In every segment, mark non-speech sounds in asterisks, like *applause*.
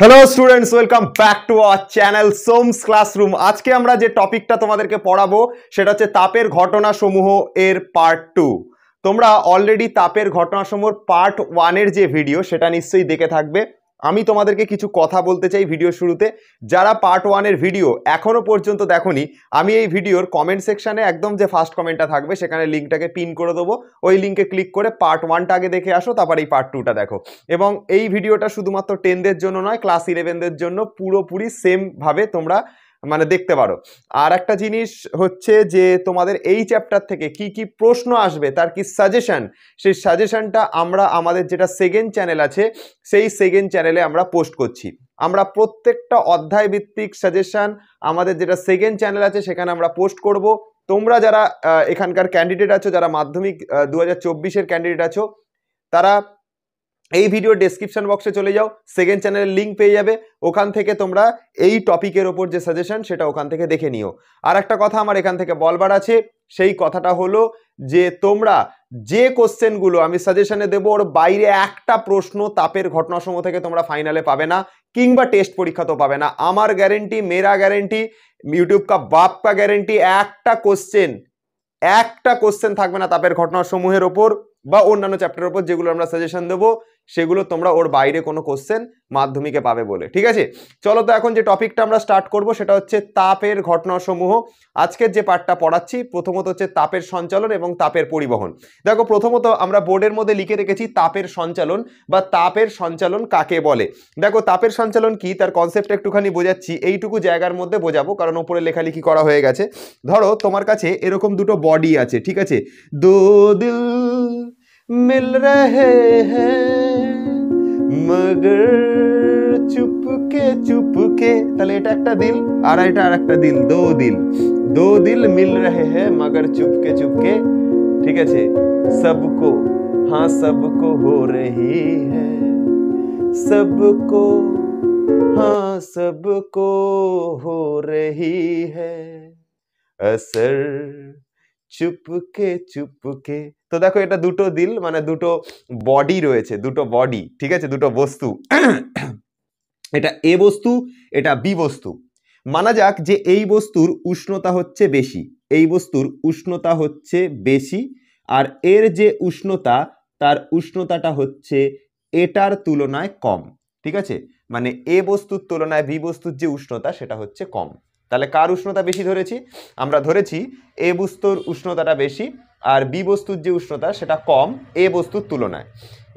hello students welcome back to our channel Som's classroom আজকে আমরা যে টপিকটা তোমাদেরকে পড়াবো সেটা হচ্ছে তাপের ঘটনাসমূহ এর পার্ট টু তোমরা অলরেডি তাপের ঘটনাসমূহ পার্ট ওয়ানের যে ভিডিও সেটা নিশ্চয়ই দেখে থাকবে আমি তোমাদেরকে কিছু কথা বলতে চাই ভিডিও শুরুতে যারা পার্ট ওয়ানের ভিডিও এখনও পর্যন্ত দেখনি আমি এই ভিডিওর কমেন্ট সেকশানে একদম যে ফার্স্ট কমেন্টটা থাকবে সেখানে লিঙ্কটাকে পিন করে দেবো ওই লিঙ্কে ক্লিক করে পার্ট ওয়ানটা আগে দেখে আসো তারপর এই পার্ট টুটা দেখো এবং এই ভিডিওটা শুধুমাত্র টেনদের জন্য নয় ক্লাস ইলেভেনদের জন্য পুরোপুরি সেমভাবে তোমরা মানে দেখতে পারো আর একটা জিনিস হচ্ছে যে তোমাদের এই চ্যাপ্টার থেকে কি কি প্রশ্ন আসবে তার কি সাজেশান সেই সাজেশানটা আমরা আমাদের যেটা সেকেন্ড চ্যানেল আছে সেই সেকেন্ড চ্যানেলে আমরা পোস্ট করছি আমরা প্রত্যেকটা অধ্যায় ভিত্তিক সাজেশান আমাদের যেটা সেকেন্ড চ্যানেল আছে সেখানে আমরা পোস্ট করব তোমরা যারা এখানকার ক্যান্ডিডেট আছো যারা মাধ্যমিক দু হাজার চব্বিশের ক্যান্ডিডেট আছো তারা এই ভিডিও ডেসক্রিপশন বক্সে চলে যাও সেকেন্ড চ্যানেলের লিঙ্ক পেয়ে যাবে ওখান থেকে তোমরা এই টপিকের ওপর যে সাজেশন সেটা ওখান থেকে দেখে নিও আর একটা কথা আমার এখান থেকে বলবার আছে সেই কথাটা হলো যে তোমরা যে কোশ্চেনগুলো আমি সাজেশনে দেবো ওর বাইরে একটা প্রশ্ন তাপের ঘটনাসমূহ থেকে তোমরা ফাইনালে পাবে না কিংবা টেস্ট পরীক্ষা তো পাবে না আমার গ্যারেন্টি মেরা গ্যারেন্টি ইউটিউব কা বাপ কা গ্যারেন্টি একটা কোশ্চেন একটা কোশ্চেন থাকবে না তাপের ঘটনাসমূহের ওপর বা অন্যান্য চ্যাপ্টারের ওপর যেগুলো আমরা সাজেশন দেবো সেগুলো তোমরা ওর বাইরে কোনো কোশ্চেন মাধ্যমিকে পাবে বলে ঠিক আছে চলো তো এখন যে টপিকটা আমরা স্টার্ট করব সেটা হচ্ছে তাপের ঘটনাসমূহ আজকের যে পাঠটা পড়াচ্ছি প্রথমত হচ্ছে তাপের সঞ্চালন এবং তাপের পরিবহন দেখো প্রথমত আমরা বোর্ডের মধ্যে লিখে রেখেছি তাপের সঞ্চালন বা তাপের সঞ্চালন কাকে বলে দেখো তাপের সঞ্চালন কি তার কনসেপ্ট একটুখানি বোঝাচ্ছি এইটুকু জায়গার মধ্যে বোঝাবো কারণ ওপরে লেখালেখি করা হয়ে গেছে ধরো তোমার কাছে এরকম দুটো বডি আছে ঠিক আছে দো দিল मिल रहे हैं मगर चुपके चुपके तले एक दिल और एक दिल दो दिल दो दिल मिल रहे हैं मगर चुप चुपके चुपके ठीक है सबको हाँ सबको हो रही है सबको हाँ सबको हो रही है असर চুপকে চুপকে তো দেখো এটা দুটো দিল মানে দুটো বডি রয়েছে দুটো বডি ঠিক আছে দুটো বস্তু এটা এ বস্তু এটা বি বস্তু মানা যাক যে এই বস্তুর উষ্ণতা হচ্ছে বেশি এই বস্তুর উষ্ণতা হচ্ছে বেশি আর এর যে উষ্ণতা তার উষ্ণতাটা হচ্ছে এটার তুলনায় কম ঠিক আছে মানে এ বস্তুর তুলনায় বি বস্তুর যে উষ্ণতা সেটা হচ্ছে কম তাহলে কার উষ্ণতা বেশি ধরেছি আমরা ধরেছি এ বস্তুর উষ্ণতাটা বেশি আর বি বস্তুর যে উষ্ণতা সেটা কম এ বস্তুর তুলনায়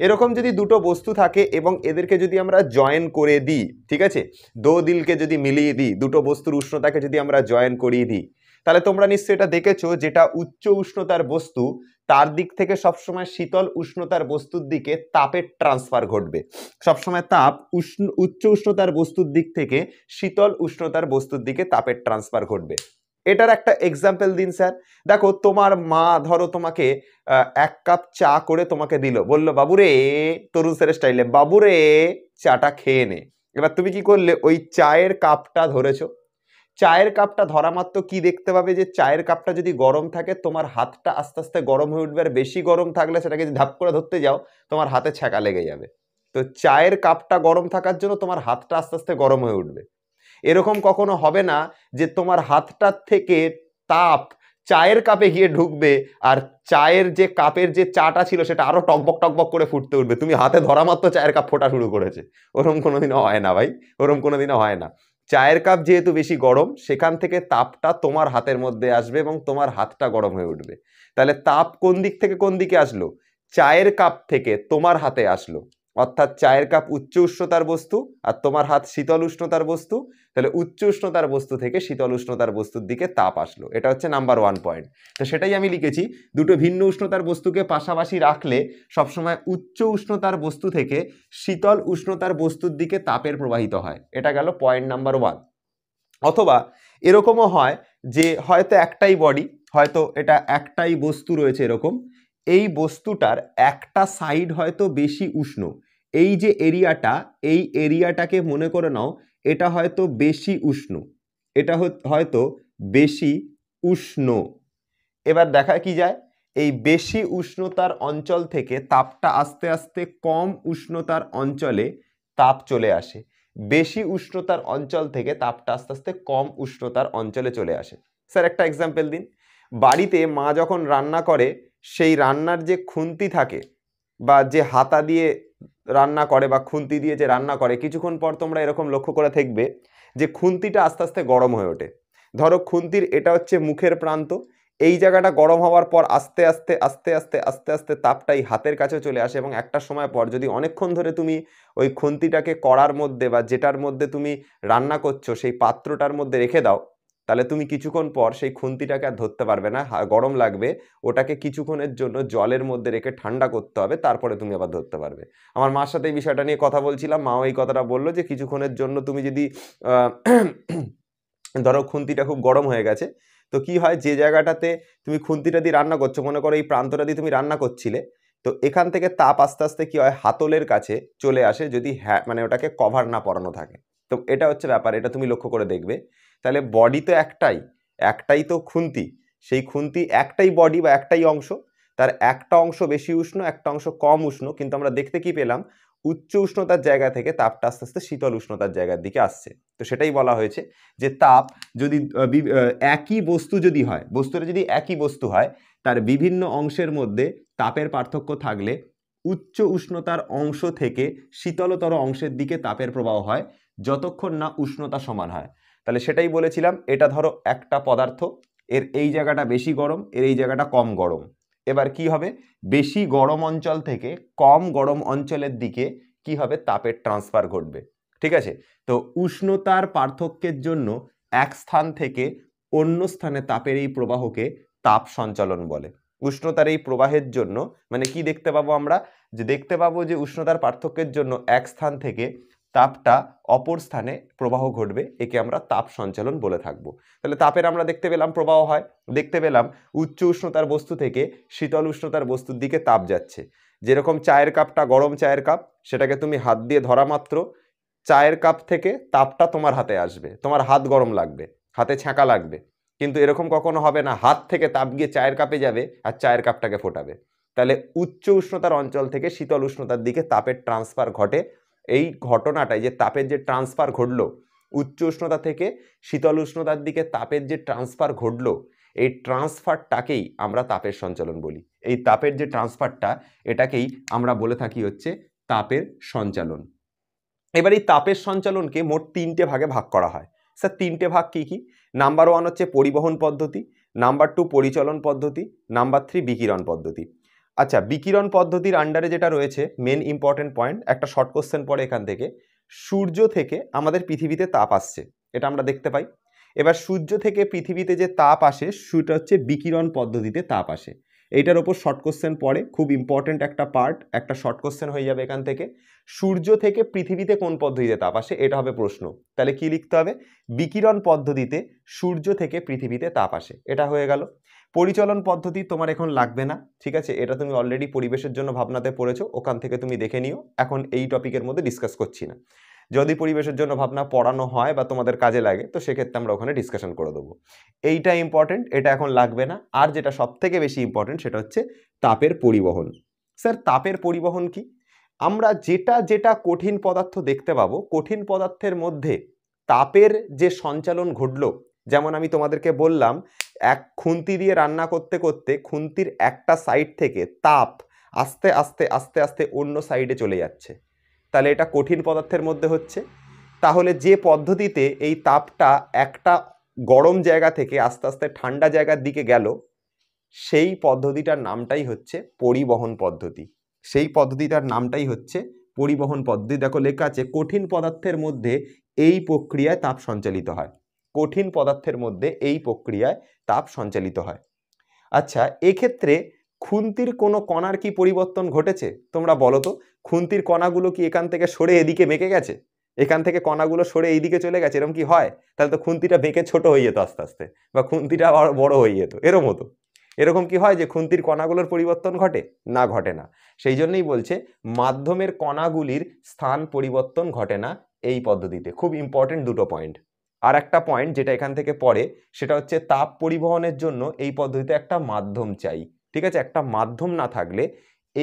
এরকম যদি দুটো বস্তু থাকে এবং এদেরকে যদি আমরা জয়েন করে দিই ঠিক আছে দো দিলকে যদি মিলিয়ে দিই দুটো বস্তুর উষ্ণতাকে যদি আমরা জয়েন করিয়ে দিই তাহলে তোমরা নিশ্চয়ই এটা দেখেছো যেটা উচ্চ উষ্ণতার বস্তু তার দিক থেকে সবসময় শীতল উষ্ণতার বস্তুর দিকে তাপের ট্রান্সফার ঘটবে সবসময় তাপ উষ্ণ উচ্চ উষ্ণতার বস্তুর দিক থেকে শীতল উষ্ণতার বস্তুর দিকে তাপের ট্রান্সফার ঘটবে এটার একটা এক্সাম্পল দিন স্যার দেখো তোমার মা ধরো তোমাকে এক কাপ চা করে তোমাকে দিল বললো বাবুরে তরুণ স্যারের স্টাইলে বাবুরে চাটা খেয়ে নে এবার তুমি কি করলে ওই চায়ের কাপটা ধরেছো চায়ের কাপটা ধরা মাত্র কী দেখতে পাবে যে চায়ের কাপটা যদি গরম থাকে তোমার হাতটা আস্তে আস্তে গরম হয়ে উঠবে আর বেশি গরম থাকলে সেটাকে যদি ধাপ করে ধরতে যাও তোমার হাতে ছ্যাঁকা লেগে যাবে তো চায়ের কাপটা গরম থাকার জন্য তোমার হাতটা আস্তে আস্তে গরম হয়ে উঠবে এরকম কখনো হবে না যে তোমার হাতটার থেকে তাপ চায়ের কাপে গিয়ে ঢুকবে আর চায়ের যে কাপের যে চাটা ছিল সেটা আরও টকবক টকবক করে ফুটতে উঠবে তুমি হাতে ধরা মাত্র চায়ের কাপ ফোটা শুরু করেছে ওরম কোনোদিনও হয় না ভাই ওরম কোনোদিনও হয় না চায়ের কাপ যেহেতু বেশি গরম সেখান থেকে তাপটা তোমার হাতের মধ্যে আসবে এবং তোমার হাতটা গরম হয়ে উঠবে তাহলে তাপ কোন দিক থেকে কোন দিকে আসলো চায়ের কাপ থেকে তোমার হাতে আসলো অর্থাৎ চায়ের কাপ উচ্চ উষ্ণতার বস্তু আর তোমার হাত শীতল উষ্ণতার বস্তু তাহলে উচ্চ উষ্ণতার বস্তু থেকে শীতল উষ্ণতার বস্তুর দিকে তাপ আসলো এটা হচ্ছে নাম্বার ওয়ান পয়েন্ট তো সেটাই আমি লিখেছি দুটো ভিন্ন উষ্ণতার বস্তুকে পাশাপাশি রাখলে সবসময় উচ্চ উষ্ণতার বস্তু থেকে শীতল উষ্ণতার বস্তুর দিকে তাপের প্রবাহিত হয় এটা গেল পয়েন্ট নাম্বার ওয়ান অথবা এরকমও হয় যে হয়তো একটাই বডি হয়তো এটা একটাই বস্তু রয়েছে এরকম এই বস্তুটার একটা সাইড হয়তো বেশি উষ্ণ এই যে এরিয়াটা এই এরিয়াটাকে মনে করে নাও এটা হয়তো বেশি উষ্ণ এটা হয়তো বেশি উষ্ণ এবার দেখা কি যায় এই বেশি উষ্ণতার অঞ্চল থেকে তাপটা আস্তে আস্তে কম উষ্ণতার অঞ্চলে তাপ চলে আসে বেশি উষ্ণতার অঞ্চল থেকে তাপটা আস্তে আস্তে কম উষ্ণতার অঞ্চলে চলে আসে স্যার একটা এক্সাম্পল দিন বাড়িতে মা যখন রান্না করে সেই রান্নার যে খুন্তি থাকে বা যে হাতা দিয়ে রান্না করে বা খুন্তি দিয়ে যে রান্না করে কিছুক্ষণ পর তোমরা এরকম লক্ষ্য করে থাকবে যে খুন্তিটা আস্তে আস্তে গরম হয়ে ওঠে ধরো খুন্তির এটা হচ্ছে মুখের প্রান্ত এই জায়গাটা গরম হওয়ার পর আস্তে আস্তে আস্তে আস্তে আস্তে আস্তে তাপটাই হাতের কাছে চলে আসে এবং একটা সময় পর যদি অনেকক্ষণ ধরে তুমি ওই খুন্তিটাকে করার মধ্যে বা যেটার মধ্যে তুমি রান্না করছো সেই পাত্রটার মধ্যে রেখে দাও তাহলে তুমি কিছুক্ষণ পর সেই খুন্তিটাকে আর ধরতে পারবে না গরম লাগবে ওটাকে কিছুক্ষণের জন্য জলের মধ্যে রেখে ঠান্ডা করতে হবে তারপরে তুমি আবার ধরতে পারবে আমার মার সাথে এই বিষয়টা নিয়ে কথা বলছিলাম মাও এই কথাটা বললো যে কিছুক্ষণের জন্য তুমি যদি *clears throat* ধরো খুন্তিটা খুব গরম হয়ে গেছে তো কি হয় যে জায়গাটাতে তুমি খুন্তিটা দিয়ে রান্না করছো মনে করো এই প্রান্তটা দিয়ে তুমি রান্না করছিলে তো এখান থেকে তাপ আস্তে আস্তে কী হয় হাতলের কাছে চলে আসে যদি হ্যাঁ মানে ওটাকে কভার না পরানো থাকে তো এটা হচ্ছে ব্যাপার এটা তুমি লক্ষ্য করে দেখবে তাহলে বডি তো একটাই একটাই তো খুন্তি সেই খুন্তি একটাই বডি বা একটাই অংশ তার একটা অংশ বেশি উষ্ণ একটা অংশ কম উষ্ণ কিন্তু আমরা দেখতে কি পেলাম উচ্চ উষ্ণতার জায়গা থেকে তাপটা আস্তে আস্তে শীতল উষ্ণতার জায়গার দিকে আসছে তো সেটাই বলা হয়েছে যে তাপ যদি একই বস্তু যদি হয় বস্তুটা যদি একই বস্তু হয় তার বিভিন্ন অংশের মধ্যে তাপের পার্থক্য থাকলে উচ্চ উষ্ণতার অংশ থেকে শীতলতর অংশের দিকে তাপের প্রবাহ হয় যতক্ষণ না উষ্ণতা সমান হয় তাহলে সেটাই বলেছিলাম এটা ধরো একটা পদার্থ এর এই জায়গাটা বেশি গরম এর এই জায়গাটা কম গরম এবার কি হবে বেশি গরম অঞ্চল থেকে কম গরম অঞ্চলের দিকে কি হবে তাপের ট্রান্সফার ঘটবে ঠিক আছে তো উষ্ণতার পার্থক্যের জন্য এক স্থান থেকে অন্য স্থানে তাপের এই প্রবাহকে তাপ সঞ্চালন বলে উষ্ণতার এই প্রবাহের জন্য মানে কি দেখতে পাবো আমরা যে দেখতে পাবো যে উষ্ণতার পার্থক্যের জন্য এক স্থান থেকে তাপটা অপর স্থানে প্রবাহ ঘটবে একে আমরা তাপ সঞ্চালন বলে থাকব তাহলে তাপের আমরা দেখতে পেলাম প্রবাহ হয় দেখতে পেলাম উচ্চ উষ্ণতার বস্তু থেকে শীতল উষ্ণতার বস্তুর দিকে তাপ যাচ্ছে যেরকম চায়ের কাপটা গরম চায়ের কাপ সেটাকে তুমি হাত দিয়ে ধরা মাত্র চায়ের কাপ থেকে তাপটা তোমার হাতে আসবে তোমার হাত গরম লাগবে হাতে ছ্যাঁকা লাগবে কিন্তু এরকম কখনো হবে না হাত থেকে তাপ গিয়ে চায়ের কাপে যাবে আর চায়ের কাপটাকে ফোটাবে তাহলে উচ্চ উষ্ণতার অঞ্চল থেকে শীতল উষ্ণতার দিকে তাপের ট্রান্সফার ঘটে এই ঘটনাটায় যে তাপের যে ট্রান্সফার ঘটলো উচ্চ উষ্ণতা থেকে শীতল উষ্ণতার দিকে তাপের যে ট্রান্সফার ঘটলো এই ট্রান্সফারটাকেই আমরা তাপের সঞ্চালন বলি এই তাপের যে ট্রান্সফারটা এটাকেই আমরা বলে থাকি হচ্ছে তাপের সঞ্চালন এবার এই তাপের সঞ্চালনকে মোট তিনটে ভাগে ভাগ করা হয় স্যার তিনটে ভাগ কি কি নাম্বার ওয়ান হচ্ছে পরিবহন পদ্ধতি নাম্বার টু পরিচলন পদ্ধতি নাম্বার থ্রি বিকিরণ পদ্ধতি আচ্ছা বিকিরণ পদ্ধতির আন্ডারে যেটা রয়েছে মেন ইম্পর্টেন্ট পয়েন্ট একটা শর্ট কোশ্চেন পড়ে এখান থেকে সূর্য থেকে আমাদের পৃথিবীতে তাপ আসছে এটা আমরা দেখতে পাই এবার সূর্য থেকে পৃথিবীতে যে তাপ আসে সেটা হচ্ছে বিকিরণ পদ্ধতিতে তাপ আসে এইটার ওপর শর্ট কোশ্চেন পড়ে খুব ইম্পর্টেন্ট একটা পার্ট একটা শর্ট কোশ্চেন হয়ে যাবে এখান থেকে সূর্য থেকে পৃথিবীতে কোন পদ্ধতিতে তাপ আসে এটা হবে প্রশ্ন তাহলে কি লিখতে হবে বিকিরণ পদ্ধতিতে সূর্য থেকে পৃথিবীতে তাপ আসে এটা হয়ে গেল পরিচলন পদ্ধতি তোমার এখন লাগবে না ঠিক আছে এটা তুমি অলরেডি পরিবেশের জন্য ভাবনাতে পড়েছো ওখান থেকে তুমি দেখে নিও এখন এই টপিকের মধ্যে ডিসকাস করছি না যদি পরিবেশের জন্য ভাবনা পড়ানো হয় বা তোমাদের কাজে লাগে তো সেক্ষেত্রে আমরা ওখানে ডিসকাশন করে দেবো এইটা ইম্পর্টেন্ট এটা এখন লাগবে না আর যেটা সব থেকে বেশি ইম্পর্টেন্ট সেটা হচ্ছে তাপের পরিবহন স্যার তাপের পরিবহন কি আমরা যেটা যেটা কঠিন পদার্থ দেখতে পাবো কঠিন পদার্থের মধ্যে তাপের যে সঞ্চালন ঘটল যেমন আমি তোমাদেরকে বললাম এক খুন্তি দিয়ে রান্না করতে করতে খুন্তির একটা সাইড থেকে তাপ আস্তে আস্তে আস্তে আস্তে অন্য সাইডে চলে যাচ্ছে তাহলে এটা কঠিন পদার্থের মধ্যে হচ্ছে তাহলে যে পদ্ধতিতে এই তাপটা একটা গরম জায়গা থেকে আস্তে আস্তে ঠান্ডা জায়গার দিকে গেল সেই পদ্ধতিটার নামটাই হচ্ছে পরিবহন পদ্ধতি সেই পদ্ধতিটার নামটাই হচ্ছে পরিবহন পদ্ধতি দেখো লেখা আছে কঠিন পদার্থের মধ্যে এই প্রক্রিয়ায় তাপ সঞ্চালিত হয় কঠিন পদার্থের মধ্যে এই প্রক্রিয়ায় তাপ সঞ্চালিত হয় আচ্ছা এক্ষেত্রে খুন্তির কোনো কণার কি পরিবর্তন ঘটেছে তোমরা বলো তো খুন্তির কণাগুলো কি এখান থেকে সরে এদিকে মেকে গেছে এখান থেকে কণাগুলো সরে এইদিকে চলে গেছে এরকম কি হয় তাহলে তো খুন্তিটা বেঁকে ছোট হয়ে যেত আস্তে আস্তে বা খুন্তিটা বড় হয়ে যেত এরম হতো এরকম কি হয় যে খুন্তির কণাগুলোর পরিবর্তন ঘটে না ঘটে না সেই জন্যই বলছে মাধ্যমের কণাগুলির স্থান পরিবর্তন ঘটে না এই পদ্ধতিতে খুব ইম্পর্টেন্ট দুটো পয়েন্ট আর একটা পয়েন্ট যেটা এখান থেকে পড়ে সেটা হচ্ছে তাপ পরিবহনের জন্য এই পদ্ধতিতে একটা মাধ্যম চাই ঠিক আছে একটা মাধ্যম না থাকলে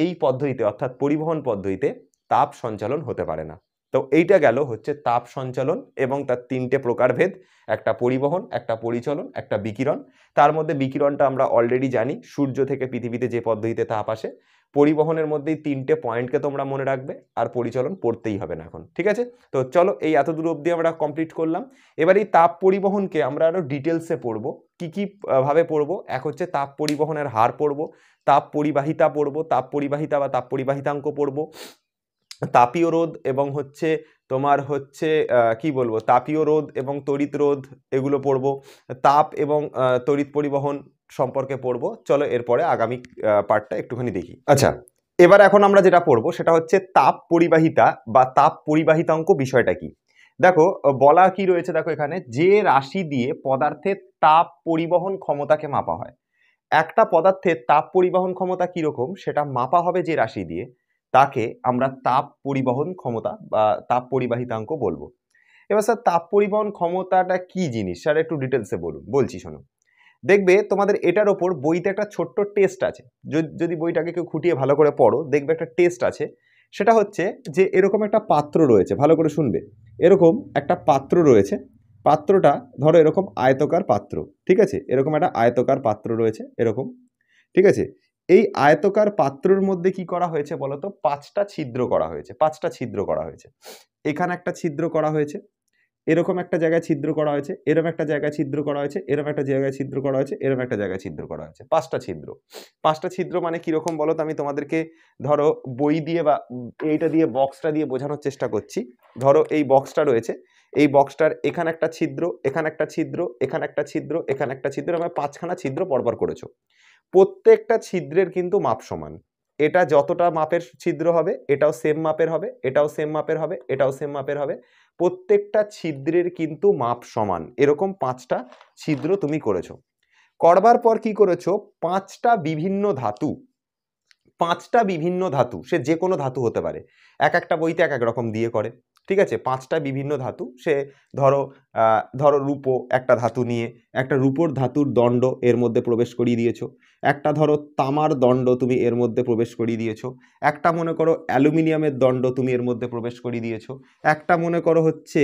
এই পদ্ধতিতে অর্থাৎ পরিবহন পদ্ধতিতে তাপ সঞ্চালন হতে পারে না তো এইটা গেল হচ্ছে তাপ সঞ্চালন এবং তার তিনটে প্রকারভেদ একটা পরিবহন একটা পরিচলন একটা বিকিরণ তার মধ্যে বিকিরণটা আমরা অলরেডি জানি সূর্য থেকে পৃথিবীতে যে পদ্ধতিতে তাপ আসে পরিবহনের মধ্যেই তিনটে পয়েন্টকে তোমরা মনে রাখবে আর পরিচলন পড়তেই হবে না এখন ঠিক আছে তো চলো এই এত দূর অবধি আমরা কমপ্লিট করলাম এবার এই তাপ পরিবহনকে আমরা আরও ডিটেলসে পড়বো কী কী ভাবে পড়বো এক হচ্ছে তাপ পরিবহনের হার পড়বো তাপ পরিবাহিতা পড়বো তাপ পরিবাহিতা বা তাপ পরিবাহিতাঙ্ক পড়বো তাপীয় রোধ এবং হচ্ছে তোমার হচ্ছে কি বলবো তাপীয় রোধ এবং তড়িৎ রোধ এগুলো পড়বো তাপ এবং তড়িৎ পরিবহন সম্পর্কে পড়বো চলো এরপরে আগামী পার্টটা একটুখানি দেখি আচ্ছা এবার এখন আমরা যেটা পড়বো সেটা হচ্ছে তাপ পরিবাহিতা বা তাপ পরিবাহিতাঙ্ক বিষয়টা কি দেখো বলা কি রয়েছে দেখো এখানে যে রাশি দিয়ে পদার্থের তাপ পরিবহন ক্ষমতাকে মাপা হয় একটা পদার্থের তাপ পরিবহন ক্ষমতা কীরকম সেটা মাপা হবে যে রাশি দিয়ে তাকে আমরা তাপ পরিবহন ক্ষমতা বা তাপ পরিবাহিতাঙ্ক বলবো এবার স্যার তাপ পরিবহন ক্ষমতাটা কি জিনিস স্যার একটু ডিটেলসে বলুন বলছি শোনো দেখবে তোমাদের এটার ওপর বইতে একটা ছোট্ট টেস্ট আছে যদি বইটাকে কেউ খুঁটিয়ে ভালো করে পড়ো দেখবে একটা টেস্ট আছে সেটা হচ্ছে যে এরকম একটা পাত্র রয়েছে ভালো করে শুনবে এরকম একটা পাত্র রয়েছে পাত্রটা ধরো এরকম আয়তকার পাত্র ঠিক আছে এরকম একটা আয়তকার পাত্র রয়েছে এরকম ঠিক আছে এই আয়তকার পাত্রর মধ্যে কি করা হয়েছে বলতো পাঁচটা ছিদ্র করা হয়েছে পাঁচটা ছিদ্র করা হয়েছে এখানে একটা ছিদ্র করা হয়েছে এরকম একটা জায়গায় ছিদ্র করা হয়েছে এরম একটা জায়গায় ছিদ্র করা হয়েছে এরম একটা জায়গায় ছিদ্র করা হয়েছে এরম একটা জায়গায় ছিদ্র করা হয়েছে পাঁচটা ছিদ্র পাঁচটা ছিদ্র মানে কীরকম বলো তো আমি তোমাদেরকে ধরো বই দিয়ে বা এইটা দিয়ে বক্সটা দিয়ে বোঝানোর চেষ্টা করছি ধরো এই বক্সটা রয়েছে এই বক্সটার এখানে একটা ছিদ্র এখানে একটা ছিদ্র এখানে একটা ছিদ্র এখানে একটা ছিদ্র আমি পাঁচখানা ছিদ্র পরপর করেছো প্রত্যেকটা ছিদ্রের কিন্তু মাপ সমান এটা যতটা মাপের ছিদ্র হবে এটাও সেম মাপের হবে এটাও সেম মাপের হবে এটাও সেম মাপের হবে প্রত্যেকটা ছিদ্রের কিন্তু মাপ সমান এরকম পাঁচটা ছিদ্র তুমি করেছো করবার পর কি করেছো পাঁচটা বিভিন্ন ধাতু পাঁচটা বিভিন্ন ধাতু সে যে কোনো ধাতু হতে পারে এক একটা বইতে এক এক রকম দিয়ে করে ঠিক আছে পাঁচটা বিভিন্ন ধাতু সে ধরো ধরো রূপো একটা ধাতু নিয়ে একটা রূপোর ধাতুর দণ্ড এর মধ্যে প্রবেশ করিয়ে দিয়েছো একটা ধরো তামার দণ্ড তুমি এর মধ্যে প্রবেশ করিয়ে দিয়েছো একটা মনে করো অ্যালুমিনিয়ামের দণ্ড তুমি এর মধ্যে প্রবেশ করিয়ে দিয়েছো একটা মনে করো হচ্ছে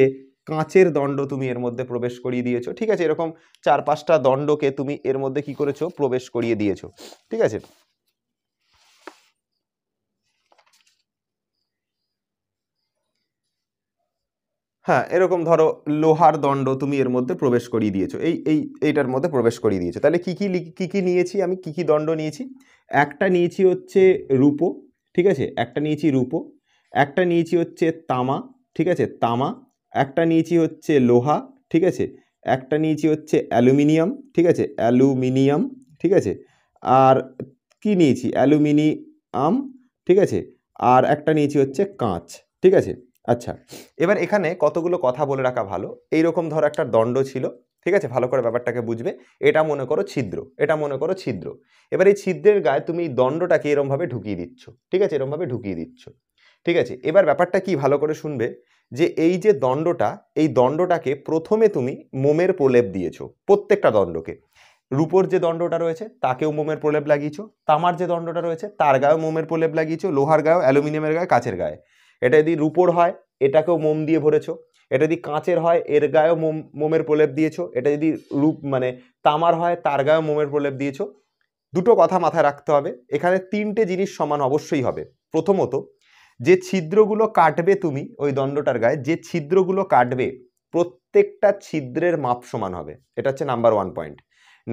কাঁচের দণ্ড তুমি এর মধ্যে প্রবেশ করিয়ে দিয়েছো ঠিক আছে এরকম চার পাঁচটা দণ্ডকে তুমি এর মধ্যে কি করেছো প্রবেশ করিয়ে দিয়েছো ঠিক আছে হ্যাঁ এরকম ধরো লোহার দণ্ড তুমি এর মধ্যে প্রবেশ করিয়ে দিয়েছো এই এই এইটার মধ্যে প্রবেশ করিয়ে দিয়েছো তাহলে কী কী কী কী নিয়েছি আমি কী কী দণ্ড নিয়েছি একটা নিয়েছি হচ্ছে রূপো ঠিক আছে একটা নিয়েছি রূপো একটা নিয়েছি হচ্ছে তামা ঠিক আছে তামা একটা নিয়েছি হচ্ছে লোহা ঠিক আছে একটা নিয়েছি হচ্ছে অ্যালুমিনিয়াম ঠিক আছে অ্যালুমিনিয়াম ঠিক আছে আর কি নিয়েছি অ্যালুমিনিয়াম ঠিক আছে আর একটা নিয়েছি হচ্ছে কাঁচ ঠিক আছে আচ্ছা এবার এখানে কতগুলো কথা বলে রাখা ভালো এই রকম ধর একটা দণ্ড ছিল ঠিক আছে ভালো করে ব্যাপারটাকে বুঝবে এটা মনে করো ছিদ্র এটা মনে করো ছিদ্র এবার এই ছিদ্রের গায়ে তুমি এই দণ্ডটাকে এরমভাবে ঢুকিয়ে দিচ্ছ ঠিক আছে এরমভাবে ঢুকিয়ে দিচ্ছ ঠিক আছে এবার ব্যাপারটা কি ভালো করে শুনবে যে এই যে দণ্ডটা এই দণ্ডটাকে প্রথমে তুমি মোমের প্রলেপ দিয়েছো প্রত্যেকটা দণ্ডকে রূপোর যে দণ্ডটা রয়েছে তাকেও মোমের প্রলেপ লাগিয়েছো তামার যে দণ্ডটা রয়েছে তার গায়েও মোমের প্রলেপ লাগিয়েছো লোহার গায়েও অ্যালুমিনিয়ামের গায়ে কাচের গায়ে এটা যদি রুপোর হয় এটাকেও মোম দিয়ে ভরেছো এটা যদি কাঁচের হয় এর গায়েও মোম মোমের প্রলেপ দিয়েছো এটা যদি রূপ মানে তামার হয় তার গায়েও মোমের প্রলেপ দিয়েছো দুটো কথা মাথায় রাখতে হবে এখানে তিনটে জিনিস সমান অবশ্যই হবে প্রথমত যে ছিদ্রগুলো কাটবে তুমি ওই দণ্ডটার গায়ে যে ছিদ্রগুলো কাটবে প্রত্যেকটা ছিদ্রের মাপ সমান হবে এটা হচ্ছে number one point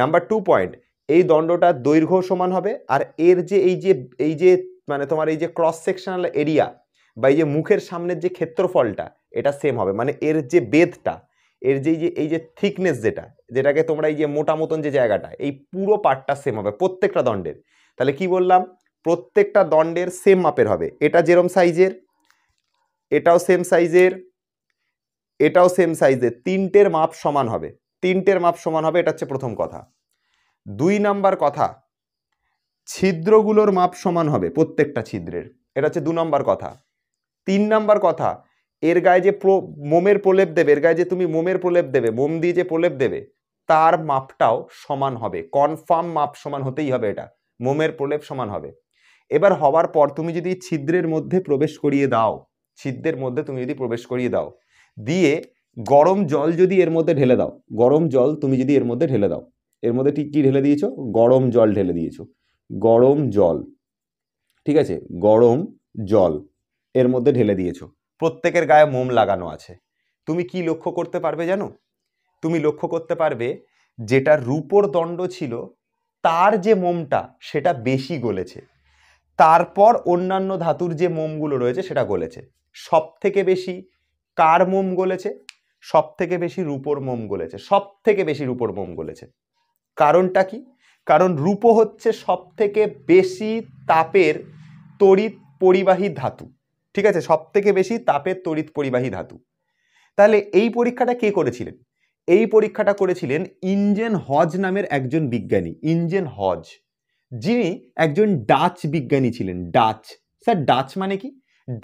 number two point এই দণ্ডটার দৈর্ঘ্য সমান হবে আর এর যে এই যে এই যে মানে তোমার এই যে ক্রস সেকশনাল এরিয়া বা এই যে মুখের সামনের যে ক্ষেত্রফলটা এটা সেম হবে মানে এর যে বেদটা এর যে যে এই যে থিকনেস যেটা যেটাকে তোমরা এই যে মোটা মতন যে জায়গাটা এই পুরো পার্টটা সেম হবে প্রত্যেকটা দণ্ডের তাহলে কি বললাম প্রত্যেকটা দণ্ডের সেম মাপের হবে এটা যেরম সাইজের এটাও সেম সাইজের এটাও সেম সাইজের তিনটের মাপ সমান হবে তিনটের মাপ সমান হবে এটা হচ্ছে প্রথম কথা দুই নাম্বার কথা ছিদ্রগুলোর মাপ সমান হবে প্রত্যেকটা ছিদ্রের এটা হচ্ছে দু নম্বর কথা তিন নাম্বার কথা এর গায়ে যে মোমের প্রলেপ দেবে এর গায়ে যে তুমি মোমের প্রলেপ দেবে মোম দিয়ে যে প্রলেপ দেবে তার মাপটাও সমান হবে কনফার্ম মাপ সমান হতেই হবে এটা মোমের প্রলেপ সমান হবে এবার হওয়ার পর তুমি যদি ছিদ্রের মধ্যে প্রবেশ করিয়ে দাও ছিদ্রের মধ্যে তুমি যদি প্রবেশ করিয়ে দাও দিয়ে গরম জল যদি এর মধ্যে ঢেলে দাও গরম জল তুমি যদি এর মধ্যে ঢেলে দাও এর মধ্যে ঠিক কী ঢেলে দিয়েছো গরম জল ঢেলে দিয়েছো গরম জল ঠিক আছে গরম জল এর মধ্যে ঢেলে দিয়েছো প্রত্যেকের গায়ে মোম লাগানো আছে তুমি কি লক্ষ্য করতে পারবে জানো তুমি লক্ষ্য করতে পারবে যেটা রূপোর দণ্ড ছিল তার যে মোমটা সেটা বেশি গলেছে তারপর অন্যান্য ধাতুর যে মোমগুলো রয়েছে সেটা গলেছে সব থেকে বেশি কার মোম গলেছে সব থেকে বেশি রূপোর মোম গলেছে সব থেকে বেশি রূপোর মোম গলেছে কারণটা কি কারণ রূপো হচ্ছে সব থেকে বেশি তাপের তড়িৎ পরিবাহী ধাতু ঠিক আছে সব থেকে বেশি তাপের তড়িৎ পরিবাহী ধাতু তাহলে এই পরীক্ষাটা কে করেছিলেন এই পরীক্ষাটা করেছিলেন ইঞ্জেন হজ নামের একজন বিজ্ঞানী ইঞ্জেন হজ যিনি একজন ডাচ বিজ্ঞানী ছিলেন ডাচ স্যার ডাচ মানে কি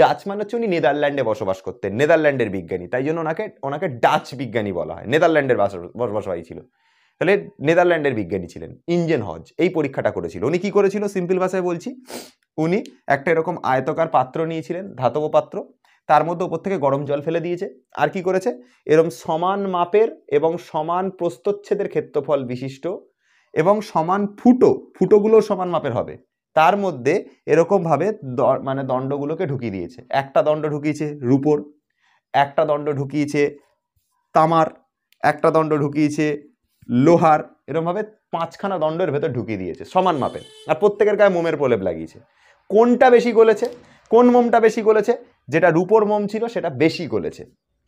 ডাচ মানে হচ্ছে উনি নেদারল্যান্ডে বসবাস করতেন নেদারল্যান্ডের বিজ্ঞানী তাই জন্য ওনাকে ওনাকে ডাচ বিজ্ঞানী বলা হয় নেদারল্যান্ডের বসবাস ছিল তাহলে নেদারল্যান্ডের বিজ্ঞানী ছিলেন ইঞ্জেন হজ এই পরীক্ষাটা করেছিল উনি কি করেছিল সিম্পল ভাষায় বলছি উনি একটা এরকম আয়তকার পাত্র নিয়েছিলেন ধাতব পাত্র তার মধ্যে ওপর থেকে গরম জল ফেলে দিয়েছে আর কি করেছে এরম সমান মাপের এবং সমান প্রস্তচ্ছেদের ক্ষেত্রফল বিশিষ্ট এবং সমান ফুটো ফুটোগুলো সমান মাপের হবে তার মধ্যে এরকমভাবে মানে দণ্ডগুলোকে ঢুকিয়ে দিয়েছে একটা দণ্ড ঢুকিয়েছে রুপোর একটা দণ্ড ঢুকিয়েছে তামার একটা দণ্ড ঢুকিয়েছে লোহার এরমভাবে পাঁচখানা দণ্ডের ভেতর ঢুকিয়ে দিয়েছে সমান মাপে আর প্রত্যেকের গায়ে মোমের প্রলেপ লাগিয়েছে কোনটা বেশি গলেছে কোন মোমটা বেশি গলেছে যেটা রূপর মোম ছিল সেটা বেশি গলেছে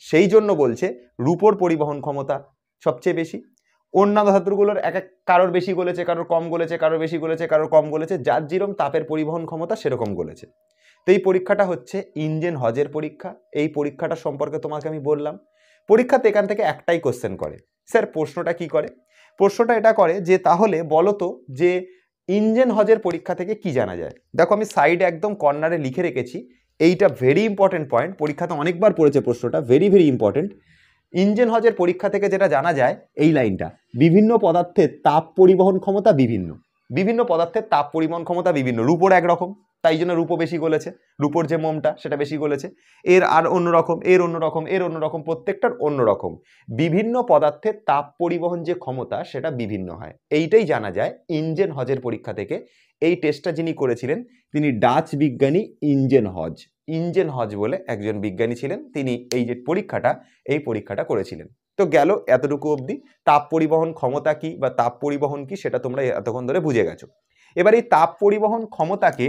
সেই জন্য বলছে রূপর পরিবহন ক্ষমতা সবচেয়ে বেশি অন্যান্য ধাতুগুলোর এক এক কারোর বেশি গলেছে কারোর কম গলেছে কারোর বেশি গলেছে কারোর কম গলেছে যার যেরকম তাপের পরিবহন ক্ষমতা সেরকম গলেছে তো এই পরীক্ষাটা হচ্ছে ইঞ্জিন হজের পরীক্ষা এই পরীক্ষাটা সম্পর্কে তোমাকে আমি বললাম পরীক্ষাতে এখান থেকে একটাই কোশ্চেন করে স্যার প্রশ্নটা কি করে প্রশ্নটা এটা করে যে তাহলে বলো তো যে ইঞ্জিন হজের পরীক্ষা থেকে কি জানা যায় দেখো আমি সাইডে একদম কর্নারে লিখে রেখেছি এইটা ভেরি ইম্পর্টেন্ট পয়েন্ট পরীক্ষাতে অনেকবার পড়েছে প্রশ্নটা ভেরি ভেরি ইম্পর্টেন্ট ইঞ্জিন হজের পরীক্ষা থেকে যেটা জানা যায় এই লাইনটা বিভিন্ন পদার্থের তাপ পরিবহন ক্ষমতা বিভিন্ন বিভিন্ন পদার্থের তাপ পরিবহন ক্ষমতা বিভিন্ন রূপর একরকম তাই জন্য রূপো বেশি গলেছে রূপোর যে মোমটা সেটা বেশি গলেছে এর আর অন্যরকম এর অন্যরকম এর অন্যরকম প্রত্যেকটার অন্যরকম বিভিন্ন পদার্থের তাপ পরিবহন যে ক্ষমতা সেটা বিভিন্ন হয় এইটাই জানা যায় ইঞ্জেন হজের পরীক্ষা থেকে এই টেস্টটা যিনি করেছিলেন তিনি ডাচ বিজ্ঞানী ইঞ্জেন হজ ইঞ্জেন হজ বলে একজন বিজ্ঞানী ছিলেন তিনি এই যে পরীক্ষাটা এই পরীক্ষাটা করেছিলেন তো গেল এতটুকু অবধি তাপ পরিবহন ক্ষমতা কি বা তাপ পরিবহন কি সেটা তোমরা এতক্ষণ ধরে বুঝে গেছো এবার এই তাপ পরিবহন ক্ষমতাকে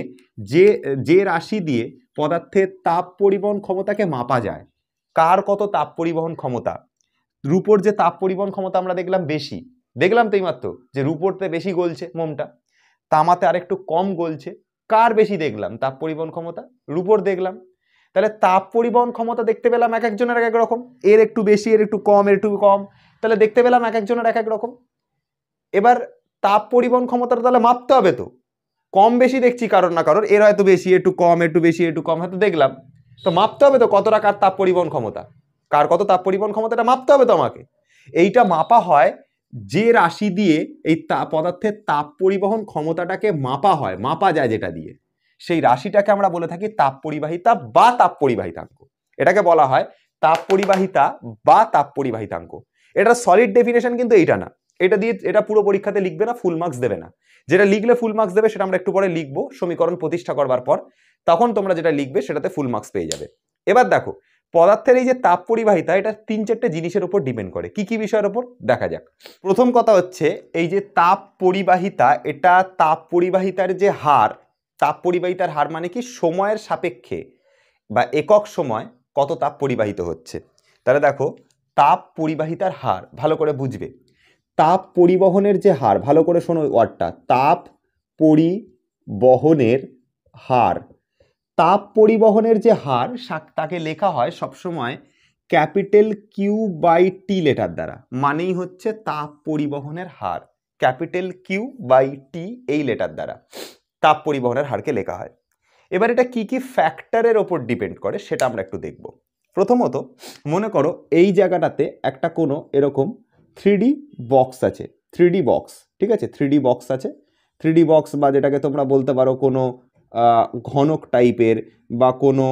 যে যে রাশি দিয়ে পদার্থের তাপ পরিবহন ক্ষমতাকে মাপা যায় কার কত তাপ পরিবহন ক্ষমতা রূপর যে তাপ পরিবহন ক্ষমতা আমরা দেখলাম বেশি দেখলাম তো এইমাত্র যে রূপরতে বেশি গলছে মোমটা তামাতে আরেকটু কম গলছে কার বেশি দেখলাম তাপ পরিবহন ক্ষমতা রূপর দেখলাম তাহলে তাপ পরিবহন ক্ষমতা দেখতে পেলাম এক একজনের এক এক রকম এর একটু বেশি এর একটু কম এর একটু কম তাহলে দেখতে পেলাম এক একজনের এক এক রকম এবার তাপ পরিবহন ক্ষমতাটা তাহলে মাপতে হবে তো কম বেশি দেখছি কারণ না কারণ এর হয়তো বেশি একটু কম একটু বেশি একটু কম হয়তো দেখলাম তো মাপতে হবে তো কতটা কার তাপ পরিবহন ক্ষমতা কার কত তাপ পরিবহন ক্ষমতাটা মাপতে হবে তো আমাকে এইটা মাপা হয় যে রাশি দিয়ে এই তা পদার্থের তাপ পরিবহন ক্ষমতাটাকে মাপা হয় মাপা যায় যেটা দিয়ে সেই রাশিটাকে আমরা বলে থাকি তাপ পরিবাহিতা বা তাপ পরিবাহিতাঙ্ক এটাকে বলা হয় তাপ পরিবাহিতা বা তাপ পরিবাহিতাঙ্ক এটা সলিড ডেফিনেশন কিন্তু এইটা না এটা দিয়ে এটা পুরো পরীক্ষাতে লিখবে না ফুল মার্কস দেবে না যেটা লিখলে ফুল মার্কস দেবে সেটা আমরা একটু পরে লিখবো সমীকরণ প্রতিষ্ঠা করবার পর তখন তোমরা যেটা লিখবে সেটাতে ফুল মার্কস পেয়ে যাবে এবার দেখো পদার্থের এই যে তাপ পরিবাহিতা এটা তিন চারটে জিনিসের উপর ডিপেন্ড করে কি কি বিষয়ের উপর দেখা যাক প্রথম কথা হচ্ছে এই যে তাপ পরিবাহিতা এটা তাপ পরিবাহিতার যে হার তাপ পরিবাহিতার হার মানে কি সময়ের সাপেক্ষে বা একক সময় কত তাপ পরিবাহিত হচ্ছে তাহলে দেখো তাপ পরিবাহিতার হার ভালো করে বুঝবে তাপ পরিবহনের যে হার ভালো করে শোনো ওয়ার্ডটা তাপ পরিবহনের হার তাপ পরিবহনের যে হার তাকে লেখা হয় সবসময় capital Q by T letter দ্বারা মানেই হচ্ছে তাপ পরিবহনের হার ক্যাপিটাল কিউ বাই টি এই লেটার দ্বারা তাপ পরিবহনের হারকে লেখা হয় এবার এটা কি কি ফ্যাক্টরের ওপর ডিপেন্ড করে সেটা আমরা একটু দেখব প্রথমত মনে করো এই জায়গাটাতে একটা কোনো এরকম থ্রি বক্স আছে থ্রি বক্স ঠিক আছে থ্রি বক্স আছে থ্রি বক্স বা যেটাকে তোমরা বলতে পারো কোনো ঘনক টাইপের বা কোনো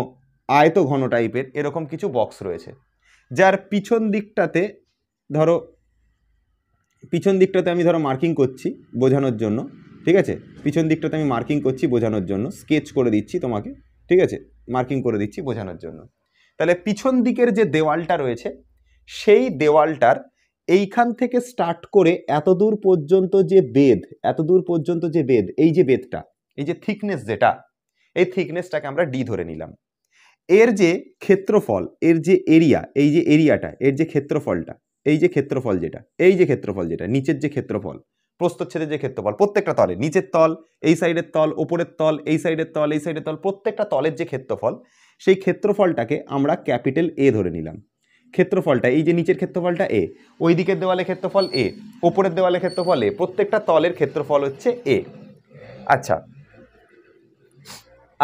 আয়ত ঘন টাইপের এরকম কিছু বক্স রয়েছে যার পিছন দিকটাতে ধরো পিছন দিকটাতে আমি ধরো মার্কিং করছি বোঝানোর জন্য ঠিক আছে পিছন দিকটাতে আমি মার্কিং করছি বোঝানোর জন্য স্কেচ করে দিচ্ছি তোমাকে ঠিক আছে মার্কিং করে দিচ্ছি বোঝানোর জন্য তাহলে পিছন দিকের যে দেওয়ালটা রয়েছে সেই দেওয়ালটার এইখান থেকে স্টার্ট করে এতদূর পর্যন্ত যে বেদ এতদূর পর্যন্ত যে বেদ এই যে বেদটা এই যে থিকনেস যেটা এই থিকনেসটাকে আমরা ডি ধরে নিলাম এর যে ক্ষেত্রফল এর যে এরিয়া এই যে এরিয়াটা এর যে ক্ষেত্রফলটা এই যে ক্ষেত্রফল যেটা এই যে ক্ষেত্রফল যেটা নিচের যে ক্ষেত্রফল প্রস্তচ্ছেদের যে ক্ষেত্রফল প্রত্যেকটা তলে নিচের তল এই সাইডের তল ওপরের তল এই সাইডের তল এই সাইডের তল প্রত্যেকটা তলের যে ক্ষেত্রফল সেই ক্ষেত্রফলটাকে আমরা ক্যাপিটাল এ ধরে নিলাম ক্ষেত্রফলটা এই যে নিচের ক্ষেত্রফলটা এ ওই দিকের দেওয়ালে ক্ষেত্রফল এ ওপরের দেওয়ালে ক্ষেত্রফল এ প্রত্যেকটা তলের ক্ষেত্রফল হচ্ছে এ আচ্ছা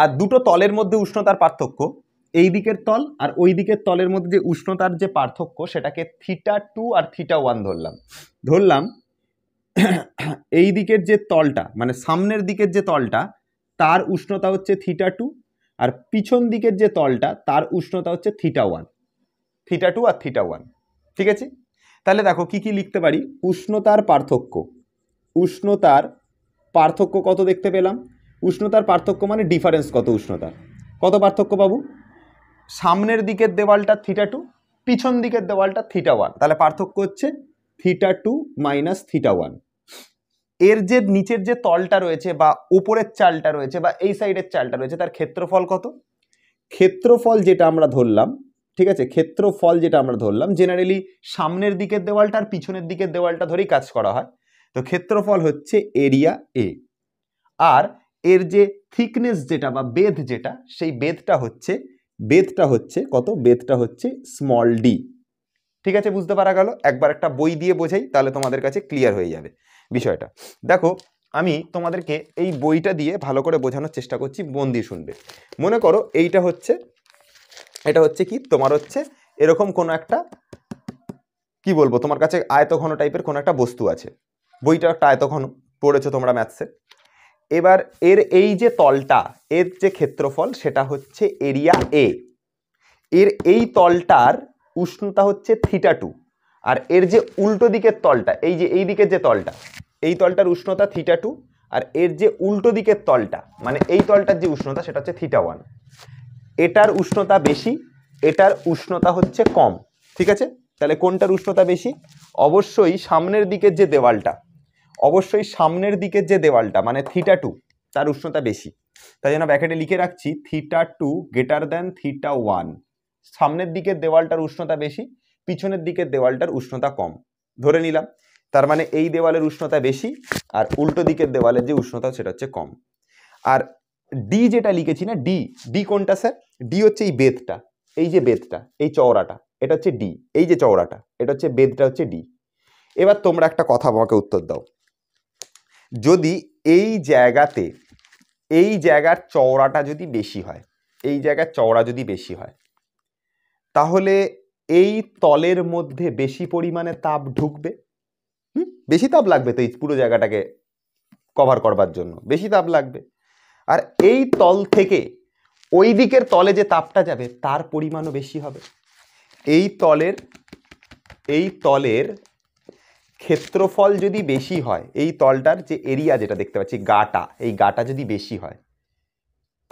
আর দুটো তলের মধ্যে উষ্ণতার পার্থক্য এই দিকের তল আর ওই দিকের তলের মধ্যে যে উষ্ণতার যে পার্থক্য সেটাকে থিটা টু আর থিটা ওয়ান ধরলাম ধরলাম *coughs* এই দিকের যে তলটা মানে সামনের দিকের যে তলটা তার উষ্ণতা হচ্ছে থিটা টু আর পিছন দিকের যে তলটা তার উষ্ণতা হচ্ছে থিটা ওয়ান থিটা টু আর থিটা ওয়ান ঠিক আছে তাহলে দেখো কি কি লিখতে পারি উষ্ণতার পার্থক্য উষ্ণতার পার্থক্য কত দেখতে পেলাম উষ্ণতার পার্থক্য মানে ডিফারেন্স কত উষ্ণতার কত পার্থক্য পাবো সামনের দিকের দেওয়ালটা থিটা টু পিছন দিকের দেওয়ালটা থিটা ওয়ান তাহলে পার্থক্য হচ্ছে theta two minus theta one এর যে নিচের যে তলটা রয়েছে বা উপরের চালটা রয়েছে বা এই সাইডের চালটা রয়েছে তার ক্ষেত্রফল কত ক্ষেত্রফল যেটা আমরা ধরলাম ঠিক আছে ক্ষেত্রফল যেটা আমরা ধরলাম জেনারেলি সামনের দিকের দেওয়ালটা আর পিছনের দিকের দেওয়ালটা ধরেই কাজ করা হয় তো ক্ষেত্রফল হচ্ছে এরিয়া এ আর এর যে থিকনেস যেটা বা বেদ যেটা সেই বেদটা হচ্ছে বেদটা হচ্ছে কত বেদটা হচ্ছে স্মল ডি ঠিক আছে বুঝতে পারা গেল একবার একটা বই দিয়ে বোঝাই তাহলে তোমাদের কাছে ক্লিয়ার হয়ে যাবে বিষয়টা দেখো আমি তোমাদেরকে এই বইটা দিয়ে ভালো করে বোঝানোর চেষ্টা করছি বন্দি শুনবে মনে করো এইটা হচ্ছে এটা হচ্ছে কি তোমার হচ্ছে এরকম কোনো একটা কি বলবো তোমার কাছে আয়তঘন টাইপের কোনো একটা বস্তু আছে বইটা একটা আয়তঘন পড়েছো তোমরা ম্যাথসে এবার এর এই যে তলটা এর যে ক্ষেত্রফল সেটা হচ্ছে এরিয়া এ এর এই তলটার উষ্ণতা হচ্ছে থিটা টু আর এর যে উল্টো দিকের তলটা এই যে এই দিকের যে তলটা এই তলটার উষ্ণতা থিটা টু আর এর যে উল্টো দিকের তলটা মানে এই তলটার যে উষ্ণতা সেটা হচ্ছে থিটা ওয়ান এটার উষ্ণতা বেশি এটার উষ্ণতা হচ্ছে কম ঠিক আছে তাহলে কোনটার উষ্ণতা বেশি অবশ্যই সামনের দিকের যে দেওয়ালটা অবশ্যই সামনের দিকের যে দেওয়ালটা মানে থিটা টু তার উষ্ণতা বেশি তাই জন্য ব্যাকেটে লিখে রাখছি theta two greater than theta one সামনের দিকের দেওয়ালটার উষ্ণতা বেশি পিছনের দিকের দেওয়ালটার উষ্ণতা কম ধরে নিলাম তার মানে এই দেওয়ালের উষ্ণতা বেশি আর উল্টো দিকের দেওয়ালের যে উষ্ণতা সেটা হচ্ছে কম আর ডি যেটা লিখেছি না ডি ডি কোনটা স্যার ডি হচ্ছে এই বেদটা এই যে বেদটা এই চওড়াটা এটা হচ্ছে ডি এই যে চওড়াটা এটা হচ্ছে বেদটা হচ্ছে ডি এবার তোমরা একটা কথা আমাকে উত্তর দাও যদি এই জায়গাতে এই জায়গার চওড়াটা যদি বেশি হয় এই জায়গার চওড়া যদি বেশি হয় তাহলে এই তলের মধ্যে বেশি পরিমাণে তাপ ঢুকবে বেশি তাপ লাগবে তো এই পুরো জায়গাটাকে কভার করবার জন্য বেশি তাপ লাগবে আর এই তল থেকে ওই দিকের তলে যে তাপটা যাবে তার পরিমাণও বেশি হবে এই তলের এই তলের ক্ষেত্রফল যদি বেশি হয় এই তলটার যে এরিয়া যেটা দেখতে পাচ্ছি গাটা এই গাটা যদি বেশি হয়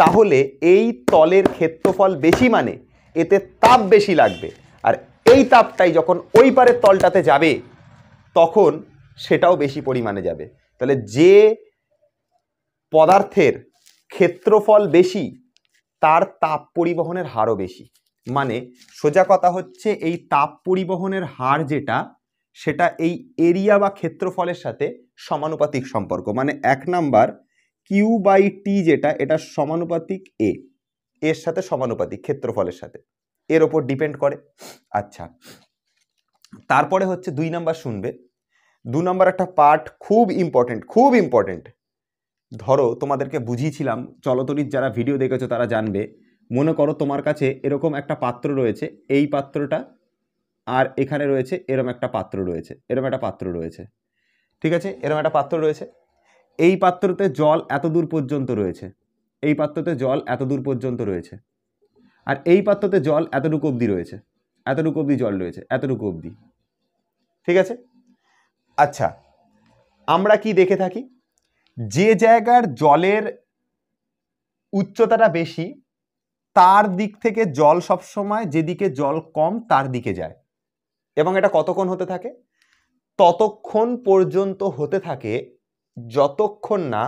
তাহলে এই তলের ক্ষেত্রফল বেশি মানে এতে তাপ বেশি লাগবে আর এই তাপটাই যখন ওই পারের তলটাতে যাবে তখন সেটাও বেশি পরিমাণে যাবে তাহলে যে পদার্থের ক্ষেত্রফল বেশি তার তাপ পরিবহনের হারও বেশি মানে সোজা কথা হচ্ছে এই তাপ পরিবহনের হার যেটা সেটা এই এরিয়া বা ক্ষেত্রফলের সাথে সমানুপাতিক সম্পর্ক মানে এক নাম্বার কিউ বাই টি যেটা এটা সমানুপাতিক এ এর সাথে সমানুপাতিক ক্ষেত্রফলের সাথে এর ওপর ডিপেন্ড করে আচ্ছা তারপরে হচ্ছে দুই নাম্বার শুনবে দু নাম্বার একটা পার্ট খুব ইম্পর্টেন্ট খুব ইম্পর্টেন্ট ধরো তোমাদেরকে বুঝিয়েছিলাম চলতরির যারা ভিডিও দেখেছো তারা জানবে মনে করো তোমার কাছে এরকম একটা পাত্র রয়েছে এই পাত্রটা আর এখানে রয়েছে এরম একটা পাত্র রয়েছে এরম একটা পাত্র রয়েছে ঠিক আছে এরম একটা পাত্র রয়েছে এই পাত্রতে জল এত দূর পর্যন্ত রয়েছে এই পাত্রতে জল এত দূর পর্যন্ত রয়েছে আর এই পাত্রতে জল এতটুকু অবধি রয়েছে এতটুকু অবধি জল রয়েছে এতটুকু অবধি ঠিক আছে আচ্ছা আমরা কি দেখে থাকি যে জায়গার জলের উচ্চতাটা বেশি তার দিক থেকে জল সবসময় যেদিকে জল কম তার দিকে যায় এবং এটা কতক্ষণ হতে থাকে ততক্ষণ পর্যন্ত হতে থাকে যতক্ষণ না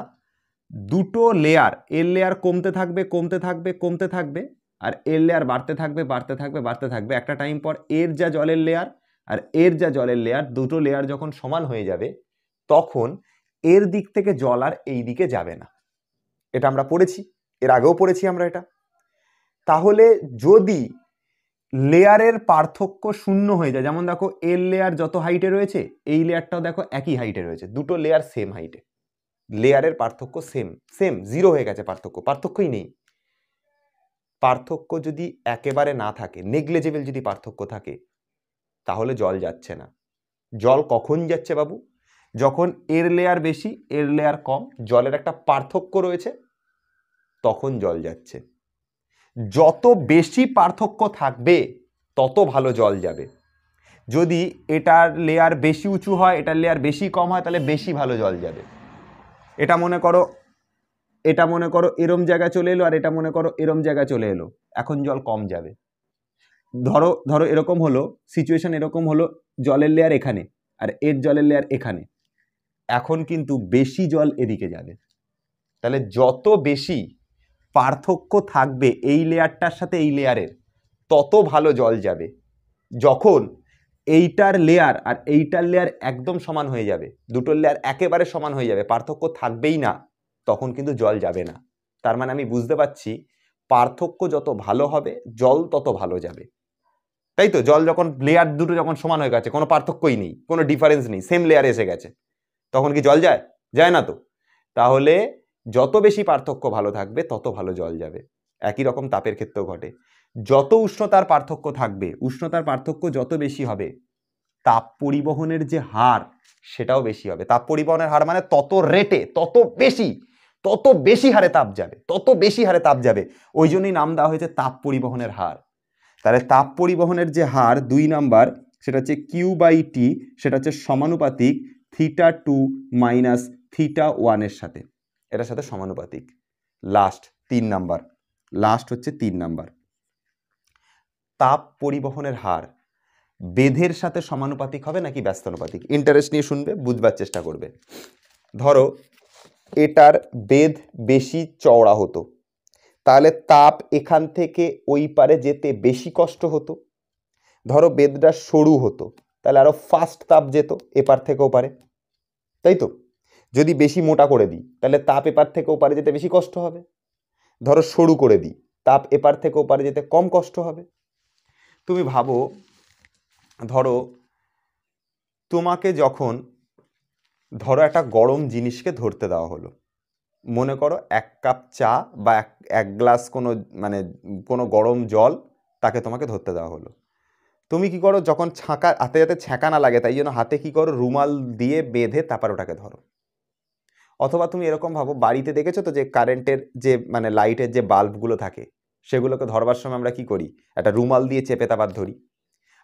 দুটো লেয়ার এর লেয়ার কমতে থাকবে কমতে থাকবে কমতে থাকবে আর এর লেয়ার বাড়তে থাকবে বাড়তে থাকবে বাড়তে থাকবে একটা টাইম পর এর যা জলের লেয়ার আর এর যা জলের লেয়ার দুটো লেয়ার যখন সমান হয়ে যাবে তখন এর দিক থেকে জল আর এই দিকে যাবে না এটা আমরা পড়েছি এর আগেও পড়েছি আমরা এটা তাহলে যদি লেয়ারের পার্থক্য শূন্য হয়ে যায় যেমন দেখো এর লেয়ার যত হাইটে রয়েছে এই লেয়ারটাও দেখো একই হাইটে রয়েছে দুটো লেয়ার সেম হাইটে লেয়ারের পার্থক্য সেম সেম জিরো হয়ে গেছে পার্থক্য পার্থক্যই নেই পার্থক্য যদি একেবারে না থাকে নেগলেজেবল যদি পার্থক্য থাকে তাহলে জল যাচ্ছে না জল কখন যাচ্ছে বাবু যখন এর লেয়ার বেশি এর লেয়ার কম জলের একটা পার্থক্য রয়েছে তখন জল যাচ্ছে যত বেশি পার্থক্য থাকবে তত ভালো জল যাবে যদি এটার লেয়ার বেশি উঁচু হয় এটার লেয়ার বেশি কম হয় তাহলে বেশি ভালো জল যাবে এটা মনে করো এটা মনে করো এরম জায়গা চলে এলো আর এটা মনে করো এরম জায়গা চলে এলো এখন জল কম যাবে ধরো ধরো এরকম হলো সিচুয়েশান এরকম হলো জলের লেয়ার এখানে আর এর জলের লেয়ার এখানে এখন কিন্তু বেশি জল এদিকে যাবে তাহলে যত বেশি পার্থক্য থাকবে এই লেয়ারটার সাথে এই লেয়ারের তত ভালো জল যাবে যখন এইটার লেয়ার আর এইটার লেয়ার একদম সমান হয়ে যাবে দুটোর লেয়ার একেবারে সমান হয়ে যাবে পার্থক্য থাকবেই না তখন কিন্তু জল যাবে না তার মানে আমি বুঝতে পারছি পার্থক্য যত ভালো হবে জল তত ভালো যাবে তাই তো জল যখন লেয়ার দুটো যখন সমান হয়ে গেছে কোনো পার্থক্যই নেই কোনো ডিফারেন্স নেই সেম লেয়ারে এসে গেছে তখন কি জল যায় যায় না তো তাহলে যত বেশি পার্থক্য ভালো থাকবে তত ভালো জল যাবে একই রকম তাপের ক্ষেত্রেও ঘটে যত উষ্ণতার পার্থক্য থাকবে উষ্ণতার পার্থক্য যত বেশি হবে তাপ পরিবহনের যে হার সেটাও বেশি হবে তাপ পরিবহনের হার মানে তত রেটে তত বেশি তত বেশি হারে তাপ যাবে তত বেশি হারে তাপ যাবে ওই জন্যই নাম দেওয়া হয়েছে তাপ পরিবহনের হার তাহলে তাপ পরিবহনের যে হার দুই নাম্বার সেটা হচ্ছে কিউ বাই টি সেটা হচ্ছে সমানুপাতিক থিটা টু মাইনাস থিটা ওয়ানের সাথে এটার সাথে সমানুপাতিক লাস্ট তিন নাম্বার লাস্ট হচ্ছে তিন নাম্বার তাপ পরিবহনের হার বেধের সাথে সমানুপাতিক হবে নাকি ব্যস্তানুপাতিক ইন্টারেস্ট নিয়ে শুনবে বুঝবার চেষ্টা করবে ধরো এটার বেধ বেশি চওড়া হতো তাহলে তাপ এখান থেকে ওই পারে যেতে বেশি কষ্ট হতো ধরো বেদটা সরু হতো তাহলে আরও ফাস্ট তাপ যেত এপার থেকে ওপারে তাই তো যদি বেশি মোটা করে দিই তাহলে তাপ এপার থেকে ওপারে যেতে বেশি কষ্ট হবে ধরো সরু করে দিই তাপ এপার থেকে ওপারে যেতে কম কষ্ট হবে তুমি ভাবো ধরো তোমাকে যখন ধরো একটা গরম জিনিসকে ধরতে দেওয়া হলো মনে করো এক কাপ চা বা এক গ্লাস কোনো মানে কোনো গরম জল তাকে তোমাকে ধরতে দেওয়া হলো তুমি কি করো যখন ছাঁকা হাতে যাতে ছ্যাঁকা না লাগে তাই জন্য হাতে কি করো রুমাল দিয়ে বেঁধে তারপর ওটাকে ধরো অথবা তুমি এরকম ভাবো বাড়িতে দেখেছো তো যে কারেন্টের যে মানে লাইটের যে বাল্বগুলো থাকে সেগুলোকে ধরবার সময় আমরা কি করি একটা রুমাল দিয়ে চেপে তারপর ধরি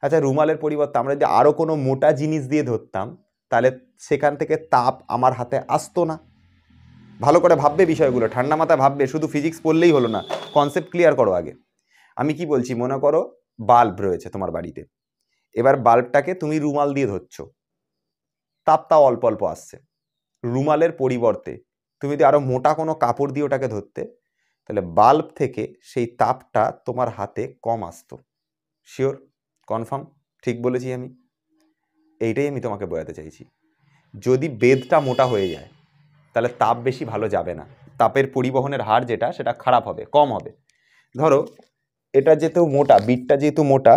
আচ্ছা রুমালের পরিবর্তে আমরা যদি আরও কোনো মোটা জিনিস দিয়ে ধরতাম তাহলে সেখান থেকে তাপ আমার হাতে আসতো না ভালো করে ভাববে বিষয়গুলো ঠান্ডা মাথায় ভাববে শুধু ফিজিক্স পড়লেই হলো না কনসেপ্ট ক্লিয়ার করো আগে আমি কি বলছি মনে করো বাল্ব রয়েছে তোমার বাড়িতে এবার বাল্বটাকে তুমি রুমাল দিয়ে ধরছ তাপটা অল্প অল্প আসছে রুমালের পরিবর্তে তুমি যদি আরও মোটা কোনো কাপড় দিয়ে ওটাকে ধরতে তাহলে বাল্ব থেকে সেই তাপটা তোমার হাতে কম আসতো শিওর কনফার্ম ঠিক বলেছি আমি এইটাই আমি তোমাকে বোঝাতে চাইছি যদি বেদটা মোটা হয়ে যায় তাহলে তাপ বেশি ভালো যাবে না তাপের পরিবহনের হার যেটা সেটা খারাপ হবে কম হবে ধরো এটা যেহেতু মোটা বিটটা যেহেতু মোটা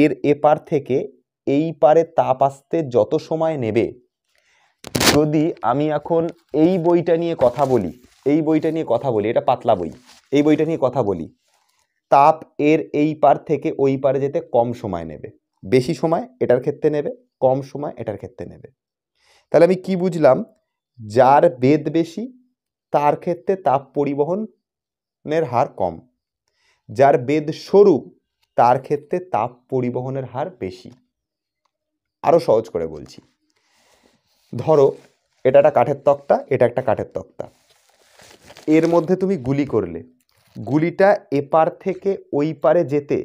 এর এপার থেকে এই পারে তাপ আসতে যত সময় নেবে যদি আমি এখন এই বইটা নিয়ে কথা বলি এই বইটা নিয়ে কথা বলি এটা পাতলা বই এই বইটা নিয়ে কথা বলি তাপ এর এই পার থেকে ওই পারে যেতে কম সময় নেবে বেশি সময় এটার ক্ষেত্রে নেবে কম সময় এটার ক্ষেত্রে নেবে তাহলে আমি কি বুঝলাম যার বেদ বেশি তার ক্ষেত্রে তাপ পরিবহনের হার কম যার বেদ সরু তার ক্ষেত্রে তাপ পরিবহনের হার বেশি আরও সহজ করে বলছি ধরো এটা একটা কাঠের তক্তা এটা একটা কাঠের তক্তা এর মধ্যে তুমি গুলি করলে গুলিটা এপার থেকে ওই পারে যেতে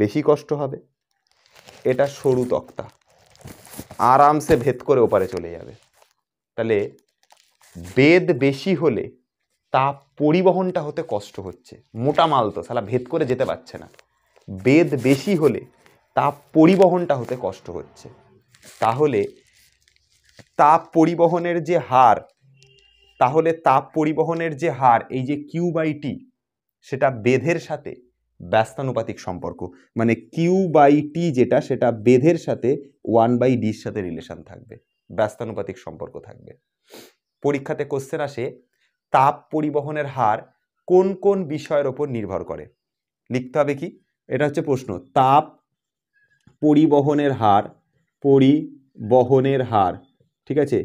বেশি কষ্ট হবে এটা সরু তক্তা আরামসে ভেদ করে ওপারে চলে যাবে তাহলে বেদ বেশি হলে তাপ পরিবহনটা হতে কষ্ট হচ্ছে মোটা মাল তো সালা ভেদ করে যেতে পারছে না বেদ বেশি হলে তাপ পরিবহনটা হতে কষ্ট হচ্ছে তাহলে তাপ পরিবহনের যে হার তাহলে তাপ পরিবহনের যে হার এই যে কিউ বাই টি সেটা বেধের সাথে ব্যস্তানুপাতিক সম্পর্ক মানে কিউ বাই টি যেটা সেটা বেধের সাথে ওয়ান বাই ডির সাথে রিলেশন থাকবে ব্যস্তানুপাতিক সম্পর্ক থাকবে পরীক্ষাতে কোশ্চেন আসে তাপ পরিবহনের হার কোন কোন বিষয়ের ওপর নির্ভর করে লিখতে হবে কি এটা হচ্ছে প্রশ্ন তাপ পরিবহনের হার পরিবহনের হার ঠিক আছে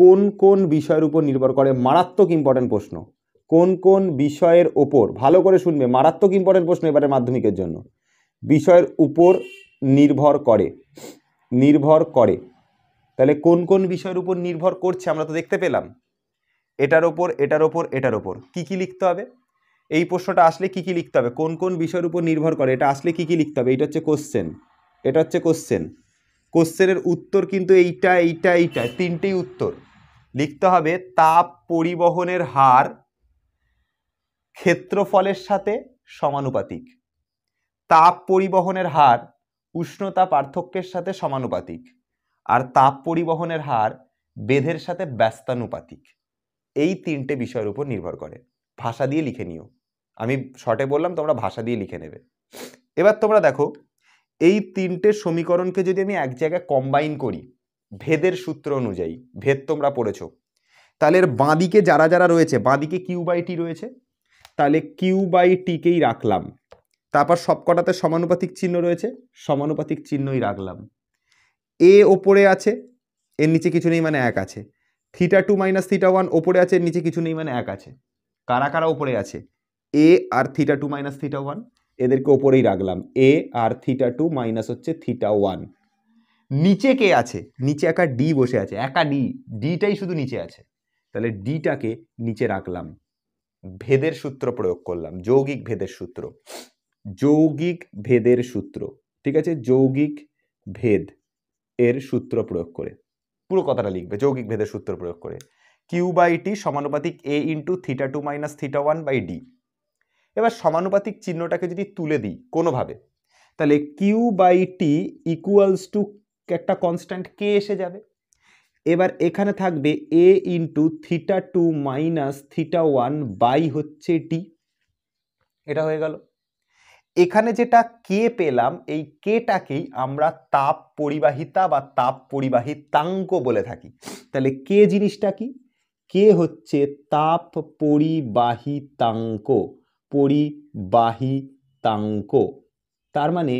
কোন কোন বিষয়ের উপর নির্ভর করে মারাত্মক ইম্পর্টেন্ট প্রশ্ন কোন কোন বিষয়ের ওপর ভালো করে শুনবে মারাত্মক ইম্পর্টেন্ট প্রশ্ন এবারে মাধ্যমিকের জন্য বিষয়ের উপর নির্ভর করে নির্ভর করে তাহলে কোন কোন বিষয়ের উপর নির্ভর করছে আমরা তো দেখতে পেলাম এটার ওপর এটার ওপর এটার ওপর কী কী লিখতে হবে এই প্রশ্নটা আসলে কী কী লিখতে হবে কোন কোন বিষয়ের উপর নির্ভর করে এটা আসলে কী কী লিখতে হবে এটা হচ্ছে কোশ্চেন এটা হচ্ছে কোশ্চেন কোশ্চেনের উত্তর কিন্তু এইটা এইটা এইটা তিনটেই উত্তর লিখতে হবে তাপ পরিবহনের হার ক্ষেত্রফলের সাথে সমানুপাতিক তাপ পরিবহনের হার উষ্ণতা পার্থক্যের সাথে সমানুপাতিক আর তাপ পরিবহনের হার বেধের সাথে ব্যস্তানুপাতিক এই তিনটে বিষয়ের উপর নির্ভর করে ভাষা দিয়ে লিখে নিও আমি শর্টে বললাম তোমরা ভাষা দিয়ে লিখে নেবে এবার তোমরা দেখো এই তিনটে সমীকরণকে যদি আমি এক জায়গায় কম্বাইন করি ভেদের সূত্র অনুযায়ী ভেদ তোমরা পড়েছো তাহলে এর বাঁদিকে যারা যারা রয়েছে বাঁদিকে কিউ বাই টি রয়েছে তাহলে কিউ বাই টিকেই রাখলাম তারপর সবকটাতে সমানুপাতিক চিহ্ন রয়েছে সমানুপাতিক চিহ্নই রাখলাম এ ওপরে আছে এর নিচে কিছু নেই মানে এক আছে theta two minus theta one ওপরে আছে নিচে কিছু নেই মানে এক আছে কারা কারা ওপরে আছে এ আর theta two minus theta one এদেরকে ওপরেই রাখলাম এ আর থিটা টু মাইনাস হচ্ছে থিটা ওয়ান নিচে কে আছে নিচে একা ডি বসে আছে একা ডি ডিটাই শুধু নিচে আছে তাহলে ডিটাকে নিচে রাখলাম ভেদের সূত্র প্রয়োগ করলাম যৌগিক ভেদের সূত্র যৌগিক ভেদের সূত্র ঠিক আছে যৌগিক ভেদ এর সূত্র প্রয়োগ করে পুরো কথাটা লিখবে যৌগিক ভেদের সূত্র প্রয়োগ করে কিউ বাই টি সমানুপাতিক A into theta two minus theta one by D এবার সমানুপাতিক চিহ্নটাকে যদি তুলে দিই কোনোভাবে তাহলে Q by T equals to একটা কনস্ট্যান্ট কে এসে যাবে এবার এখানে থাকবে A into theta two minus theta one by হচ্ছে টি এটা হয়ে গেল এখানে যেটা কে পেলাম এই কেটাকেই আমরা তাপ পরিবাহিতা বা তাপ পরিবাহিতাঙ্ক বলে থাকি তাহলে কে জিনিসটা কি কে হচ্ছে তাপ পরিবাহিতাঙ্ক পরিবাহিতাঙ্ক তার মানে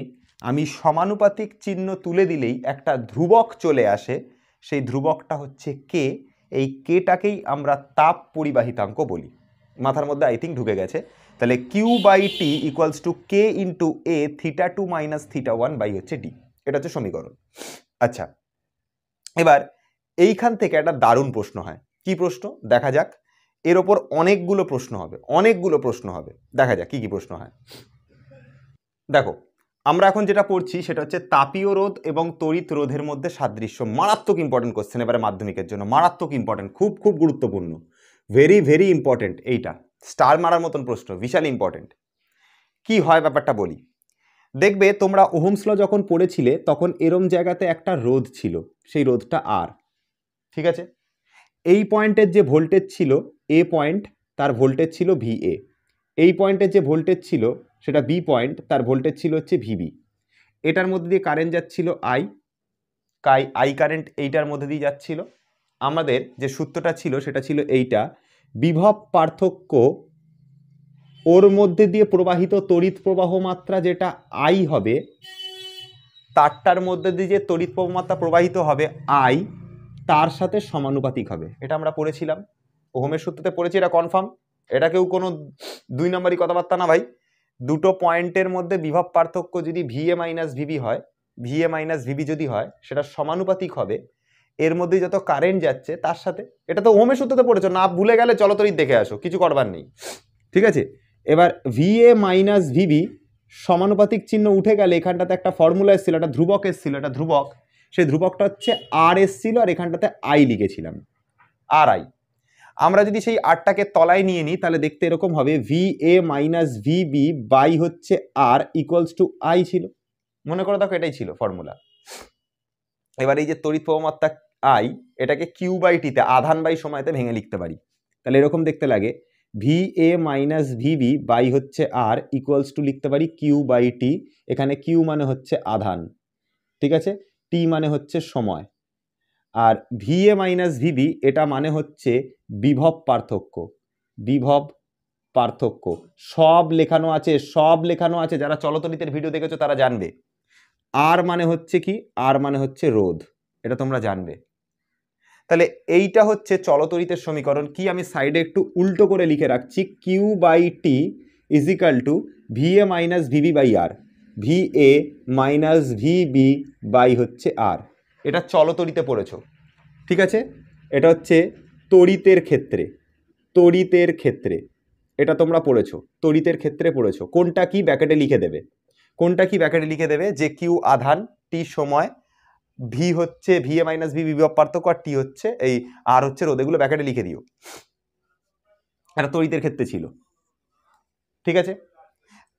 আমি সমানুপাতিক চিহ্ন তুলে দিলেই একটা ধ্রুবক চলে আসে সেই ধ্রুবকটা হচ্ছে কে এই কেটাকেই আমরা তাপ পরিবাহিতাঙ্ক বলি মাথার মধ্যে আই থিঙ্ক ঢুকে গেছে তাহলে Q by T equals to K into A theta two minus theta one by হচ্ছে ডি এটা হচ্ছে সমীকরণ আচ্ছা এবার এইখান থেকে একটা দারুণ প্রশ্ন হয় কি প্রশ্ন দেখা যাক এর ওপর অনেকগুলো প্রশ্ন হবে অনেকগুলো প্রশ্ন হবে দেখা যাক কি কি প্রশ্ন হয় দেখো আমরা এখন যেটা পড়ছি সেটা হচ্ছে তাপীয় রোধ এবং তড়িৎ রোধের মধ্যে সাদৃশ্য মারাত্মক ইম্পর্টেন্ট কোশ্চেন এবারে মাধ্যমিকের জন্য মারাত্মক ইম্পর্টেন্ট খুব খুব গুরুত্বপূর্ণ ভেরি ভেরি ইম্পর্টেন্ট এইটা স্টার মারার মতন প্রশ্ন বিশাল ইম্পর্টেন্ট কি হয় ব্যাপারটা বলি দেখবে তোমরা ওহমসল যখন পড়েছিলে তখন এরম জায়গাতে একটা রোধ ছিল সেই রোধটা আর ঠিক আছে এই পয়েন্টের যে ভোল্টেজ ছিল এ পয়েন্ট তার ভোল্টেজ ছিল ভি এ এই পয়েন্টের যে ভোল্টেজ ছিল সেটা বি পয়েন্ট তার ভোল্টেজ ছিল হচ্ছে ভিবি এটার মধ্যে দিয়ে কারেন্ট যাচ্ছিল আই কাই আই কারেন্ট এইটার মধ্যে দিয়ে যাচ্ছিল আমাদের যে সূত্রটা ছিল সেটা ছিল এইটা বিভব পার্থক্য ওর মধ্যে দিয়ে প্রবাহিত তড়িৎ প্রবাহ মাত্রা যেটা আই হবে তারটার মধ্যে দিয়ে যে তড়িৎ প্রবাহ মাত্রা প্রবাহিত হবে আই তার সাথে সমানুপাতিক হবে এটা আমরা পড়েছিলাম ওহমের সূত্রতে পড়েছি এটা কনফার্ম এটা কেউ কোনো দুই নম্বরই কথাবার্তা না ভাই দুটো পয়েন্টের মধ্যে বিভব পার্থক্য যদি ভিএ মাইনাস ভিবি হয় ভিএ মাইনাস ভিবি যদি হয় সেটা সমানুপাতিক হবে এর মধ্যে যত কারেন্ট যাচ্ছে তার সাথে এটা তো ওমের সূত্রতে পড়েছো না ভুলে গেলে চলো দেখে আসো কিছু করবার নেই ঠিক আছে এবার ভি এ মাইনাস ভিবি সমানুপাতিক চিহ্ন উঠে গেলে এখানটাতে একটা ফর্মুলা এসেছিল একটা ধ্রুবক এসেছিল একটা ধ্রুবক সেই ধ্রুবকটা হচ্ছে আর এসছিল আর এখানটাতে আই লিখেছিলাম আর আই আমরা যদি সেই আরটাকে তলায় নিয়ে নিই তাহলে দেখতে এরকম হবে V A minus VB by হচ্ছে আর ইকুয়ালস টু আই ছিল মনে করো দেখো এটাই ছিল ফর্মুলা এবার এই যে তড়িৎ প্রবমাত্রা আই এটাকে কিউ বাই টিতে আধান বাই সময়তে ভেঙে লিখতে পারি তাহলে এরকম দেখতে লাগে V A minus VB by হচ্ছে আর ইকুয়ালস টু লিখতে পারি কিউ বাই টি এখানে কিউ মানে হচ্ছে আধান ঠিক আছে টি মানে হচ্ছে সময় আর ভি এ মাইনাস ভিবি এটা মানে হচ্ছে বিভব পার্থক্য বিভব পার্থক্য সব লেখানো আছে সব লেখানো আছে যারা চলতরিতের ভিডিও দেখেছো তারা জানবে আর মানে হচ্ছে কি আর মানে হচ্ছে রোধ এটা তোমরা জানবে তাহলে এইটা হচ্ছে চলতরিতের সমীকরণ কি আমি সাইডে একটু উল্টো করে লিখে রাখছি Q by T is equal to V A minus VB by R V A minus VB by হচ্ছে আর এটা চলতরিতে পড়েছ ঠিক আছে এটা হচ্ছে তড়িতের ক্ষেত্রে তড়িতের ক্ষেত্রে এটা তোমরা পড়েছো তড়িতের ক্ষেত্রে পড়েছো কোনটা কি ব্যাকেটে লিখে দেবে কোনটা কি ব্যাকেটে লিখে দেবে যে কিউ আধান টি সময় ভি হচ্ছে ভি এ মাইনাস ভি বিভব পার্থক্য আর টি হচ্ছে এই আর হচ্ছে রোদেগুলো ব্যাকেটে লিখে দিও এটা তড়িতের ক্ষেত্রে ছিল ঠিক আছে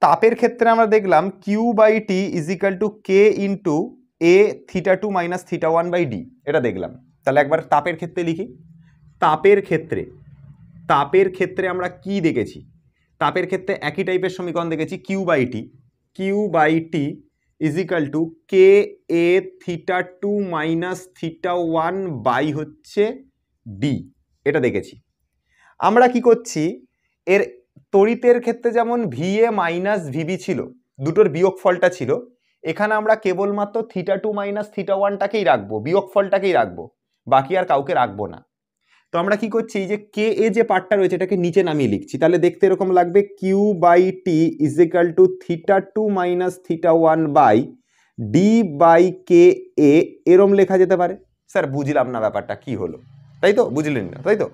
তাপের ক্ষেত্রে আমরা দেখলাম Q by T is equal to K into A theta two minus theta one by D এটা দেখলাম তাহলে একবার তাপের ক্ষেত্রে লিখি তাপের ক্ষেত্রে তাপের ক্ষেত্রে আমরা কি দেখেছি তাপের ক্ষেত্রে একই টাইপের সমীকরণ দেখেছি Q by T Q by T is equal to K A theta two minus theta one by হচ্ছে ডি এটা দেখেছি আমরা কি করছি এর তড়িতের ক্ষেত্রে যেমন ভি এ মাইনাস ভিবি ছিল দুটোর বিয়োগ ফলটা ছিল এখানে আমরা কেবলমাত্র থিটা টু মাইনাস থিটা ওয়ানটাকেই রাখবো বিয়োগ ফলটাকেই রাখবো বাকি আর কাউকে রাখবো না তো আমরা কি করছি এই যে কে এ যে পার্টটা রয়েছে এটাকে নিচে নামিয়ে লিখছি তাহলে দেখতে এরকম লাগবে Q by T equal to theta two minus theta one by D by K A এরম লেখা যেতে পারে স্যার বুঝলাম না ব্যাপারটা কি হলো তাই তো বুঝলেন না তাই তো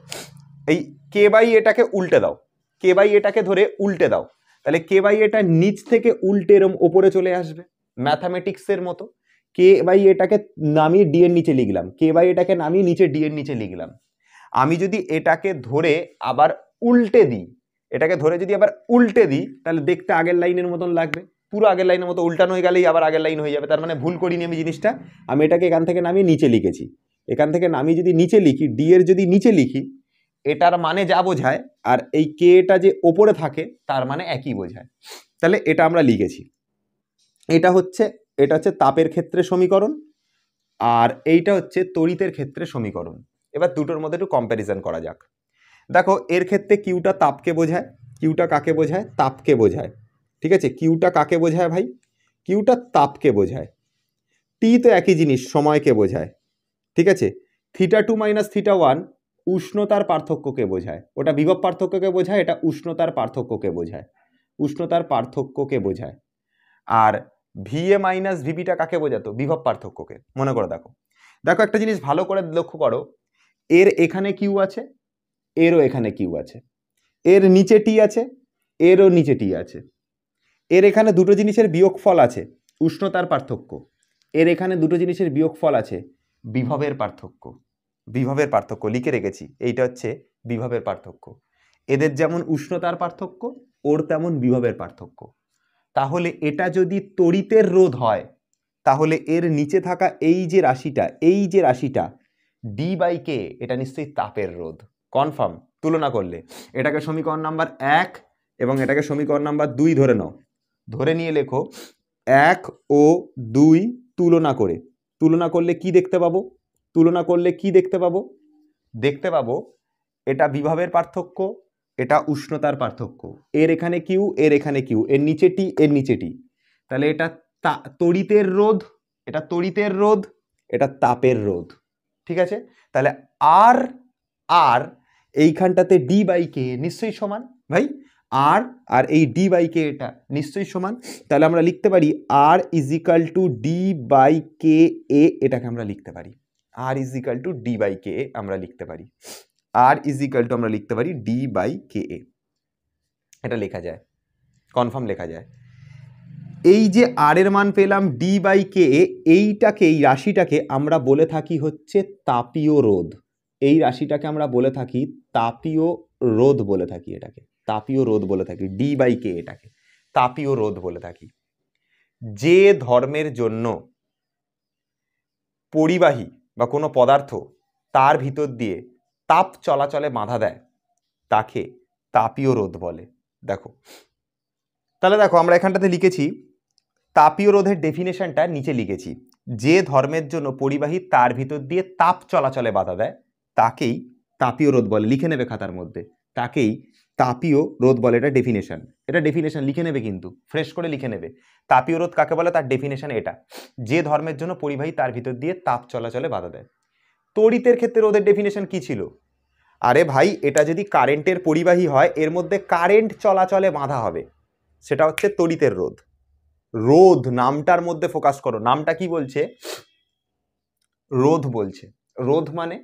এই কে বাই এটাকে উল্টে দাও কে বাই এটাকে ধরে উল্টে দাও তাহলে কে বাই এটা নিচ থেকে উল্টে এরম ওপরে চলে আসবে ম্যাথামেটিক্সের মতো কে বাই এটাকে নামিয়ে ডি এর নিচে লিখলাম কে বাই এটাকে নামিয়ে নিচে ডি এর নিচে লিখলাম আমি যদি এটাকে ধরে আবার উল্টে দিই এটাকে ধরে যদি আবার উল্টে দিই তাহলে দেখতে আগের লাইনের মতন লাগবে পুরো আগের লাইনের মতো উল্টানো হয়ে গেলেই আবার আগের লাইন হয়ে যাবে তার মানে ভুল করিনি আমি জিনিসটা আমি এটাকে এখান থেকে নামিয়ে নিচে লিখেছি এখান থেকে নামিয়ে যদি নিচে লিখি ডি এর যদি নিচে লিখি এটার মানে যা বোঝায় আর এই কেটা যে ওপরে থাকে তার মানে একই বোঝায় তাহলে এটা আমরা লিখেছি এটা হচ্ছে এটা হচ্ছে তাপের ক্ষেত্রে সমীকরণ আর এইটা হচ্ছে তড়িতের ক্ষেত্রে সমীকরণ এবার দুটোর মধ্যে একটু কম্প্যারিজন করা যাক দেখো এর ক্ষেত্রে কিউটা তাপকে বোঝায় কিউটা কাকে বোঝায় তাপকে বোঝায় ঠিক আছে কিউটা কাকে বোঝায় ভাই কিউটা তাপকে বোঝায় টি তো একই জিনিস সময়কে বোঝায় ঠিক আছে theta two minus theta one উষ্ণতার পার্থক্যকে বোঝায় ওটা বিভব পার্থক্যকে বোঝায় এটা উষ্ণতার পার্থক্যকে বোঝায় উষ্ণতার পার্থক্যকে বোঝায় আর ভিএ মাইনাস ভিবিটা কাকে বোঝাতো বিভব পার্থক্যকে মনে করে দেখো দেখো একটা জিনিস ভালো করে লক্ষ্য করো এর এখানে কিউ আছে এরও এখানে কিউ আছে এর নিচে টি আছে এরও নিচে টি আছে এর এখানে দুটো জিনিসের বিয়োগফল আছে উষ্ণতার পার্থক্য এর এখানে দুটো জিনিসের বিয়োগফল আছে বিভবের পার্থক্য বিভবের পার্থক্য লিখে রেখেছি এইটা হচ্ছে বিভবের পার্থক্য এদের যেমন উষ্ণতার পার্থক্য ওর তেমন বিভবের পার্থক্য তাহলে এটা যদি তড়িতের রোধ হয় তাহলে এর নিচে থাকা এই যে রাশিটা এই যে রাশিটা ডি বাই কে এটা নিশ্চয়ই তাপের রোধ কনফার্ম তুলনা করলে এটাকে সমীকরণ নাম্বার এক এবং এটাকে সমীকরণ নাম্বার দুই ধরে নাও ধরে নিয়ে লেখো এক ও দুই তুলনা করে তুলনা করলে কি দেখতে পাবো তুলনা করলে কি দেখতে পাবো দেখতে পাবো এটা বিভবের পার্থক্য এটা উষ্ণতার পার্থক্য এর এখানে কিউ এর এখানে কিউ এর নিচেটি এর নিচেটি তাহলে এটা তড়িতের রোধ এটা তড়িতের রোধ এটা তাপের রোধ ঠিক আছে তাহলে আর আর এইখানটাতে ডি বাই কে নিশ্চয়ই সমান ভাই আর আর এই ডি বাই কে এটা নিশ্চয়ই সমান তাহলে আমরা লিখতে পারি R is equal to D by K A এটাকে আমরা লিখতে পারি R is equal to D by K A আমরা লিখতে পারি আর ইজিক্যাল টু আমরা লিখতে পারি ডি বাই কে এ এটা লেখা যায় কনফার্ম লেখা যায় এই যে আর এর মান পেলাম ডি বাই কে এইটাকে এই রাশিটাকে আমরা বলে থাকি হচ্ছে তাপীয় রোধ এই রাশিটাকে আমরা বলে থাকি তাপীয় রোধ বলে থাকি এটাকে তাপীয় রোধ বলে থাকি ডি বাই কে এটাকে তাপীয় রোধ বলে থাকি যে ধর্মের জন্য পরিবাহী বা কোনো পদার্থ তার ভিতর দিয়ে তাপ চলাচলে বাধা দেয় তাকে তাপীয় রোধ বলে দেখো তাহলে দেখো আমরা এখানটাতে লিখেছি তাপীয় রোধের ডেফিনেশনটা নিচে লিখেছি যে ধর্মের জন্য পরিবাহী তার ভিতর দিয়ে তাপ চলাচলে বাধা দেয় তাকেই তাপীয় রোধ বলে লিখে নেবে খাতার মধ্যে তাকেই তাপীয় রোধ বলে এটা ডেফিনেশন এটা ডেফিনেশন লিখে নেবে কিন্তু ফ্রেশ করে লিখে নেবে তাপীয় রোধ কাকে বলে তার ডেফিনেশন এটা যে ধর্মের জন্য পরিবাহী তার ভিতর দিয়ে তাপ চলাচলে বাধা দেয় তড়িতের ক্ষেত্রে রোধের ডেফিনেশন কি ছিল আরে ভাই এটা যদি কারেন্টের পরিবাহী হয় এর মধ্যে কারেন্ট চলাচলে বাঁধা হবে সেটা হচ্ছে তড়িতের রোধ রোধ নামটার মধ্যে ফোকাস করো নামটা কি বলছে রোধ বলছে রোধ মানে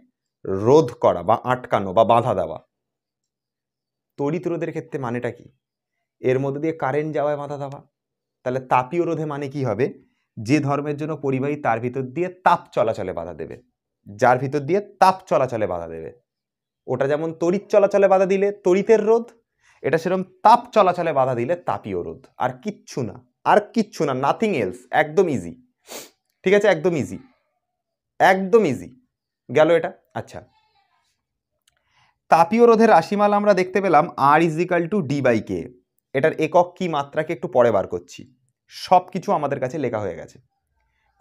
রোধ করা বা আটকানো বা বাধা দেওয়া তড়িৎ রোধের ক্ষেত্রে মানেটা কি এর মধ্যে দিয়ে কারেন্ট যাওয়ায় বাধা দেওয়া তাহলে তাপীয় রোধে মানে কি হবে যে ধর্মের জন্য পরিবাহী তার ভিতর দিয়ে তাপ চলাচলে বাধা দেবে যার ভিতর দিয়ে তাপ চলাচলে বাধা দেবে ওটা যেমন তড়িৎ চলাচলে বাধা দিলে তড়িতের রোধ এটা সেরকম তাপ চলাচলে বাধা দিলে তাপীয় রোধ আর কিচ্ছু না আর কিচ্ছু না নাথিং এলস একদম ইজি ঠিক আছে একদম ইজি একদম ইজি গেল এটা আচ্ছা তাপীয় রোধের রাশিমাল আমরা দেখতে পেলাম R is equal to D by K এটার একক কি মাত্রাকে একটু পরে বার করছি সব কিছু আমাদের কাছে লেখা হয়ে গেছে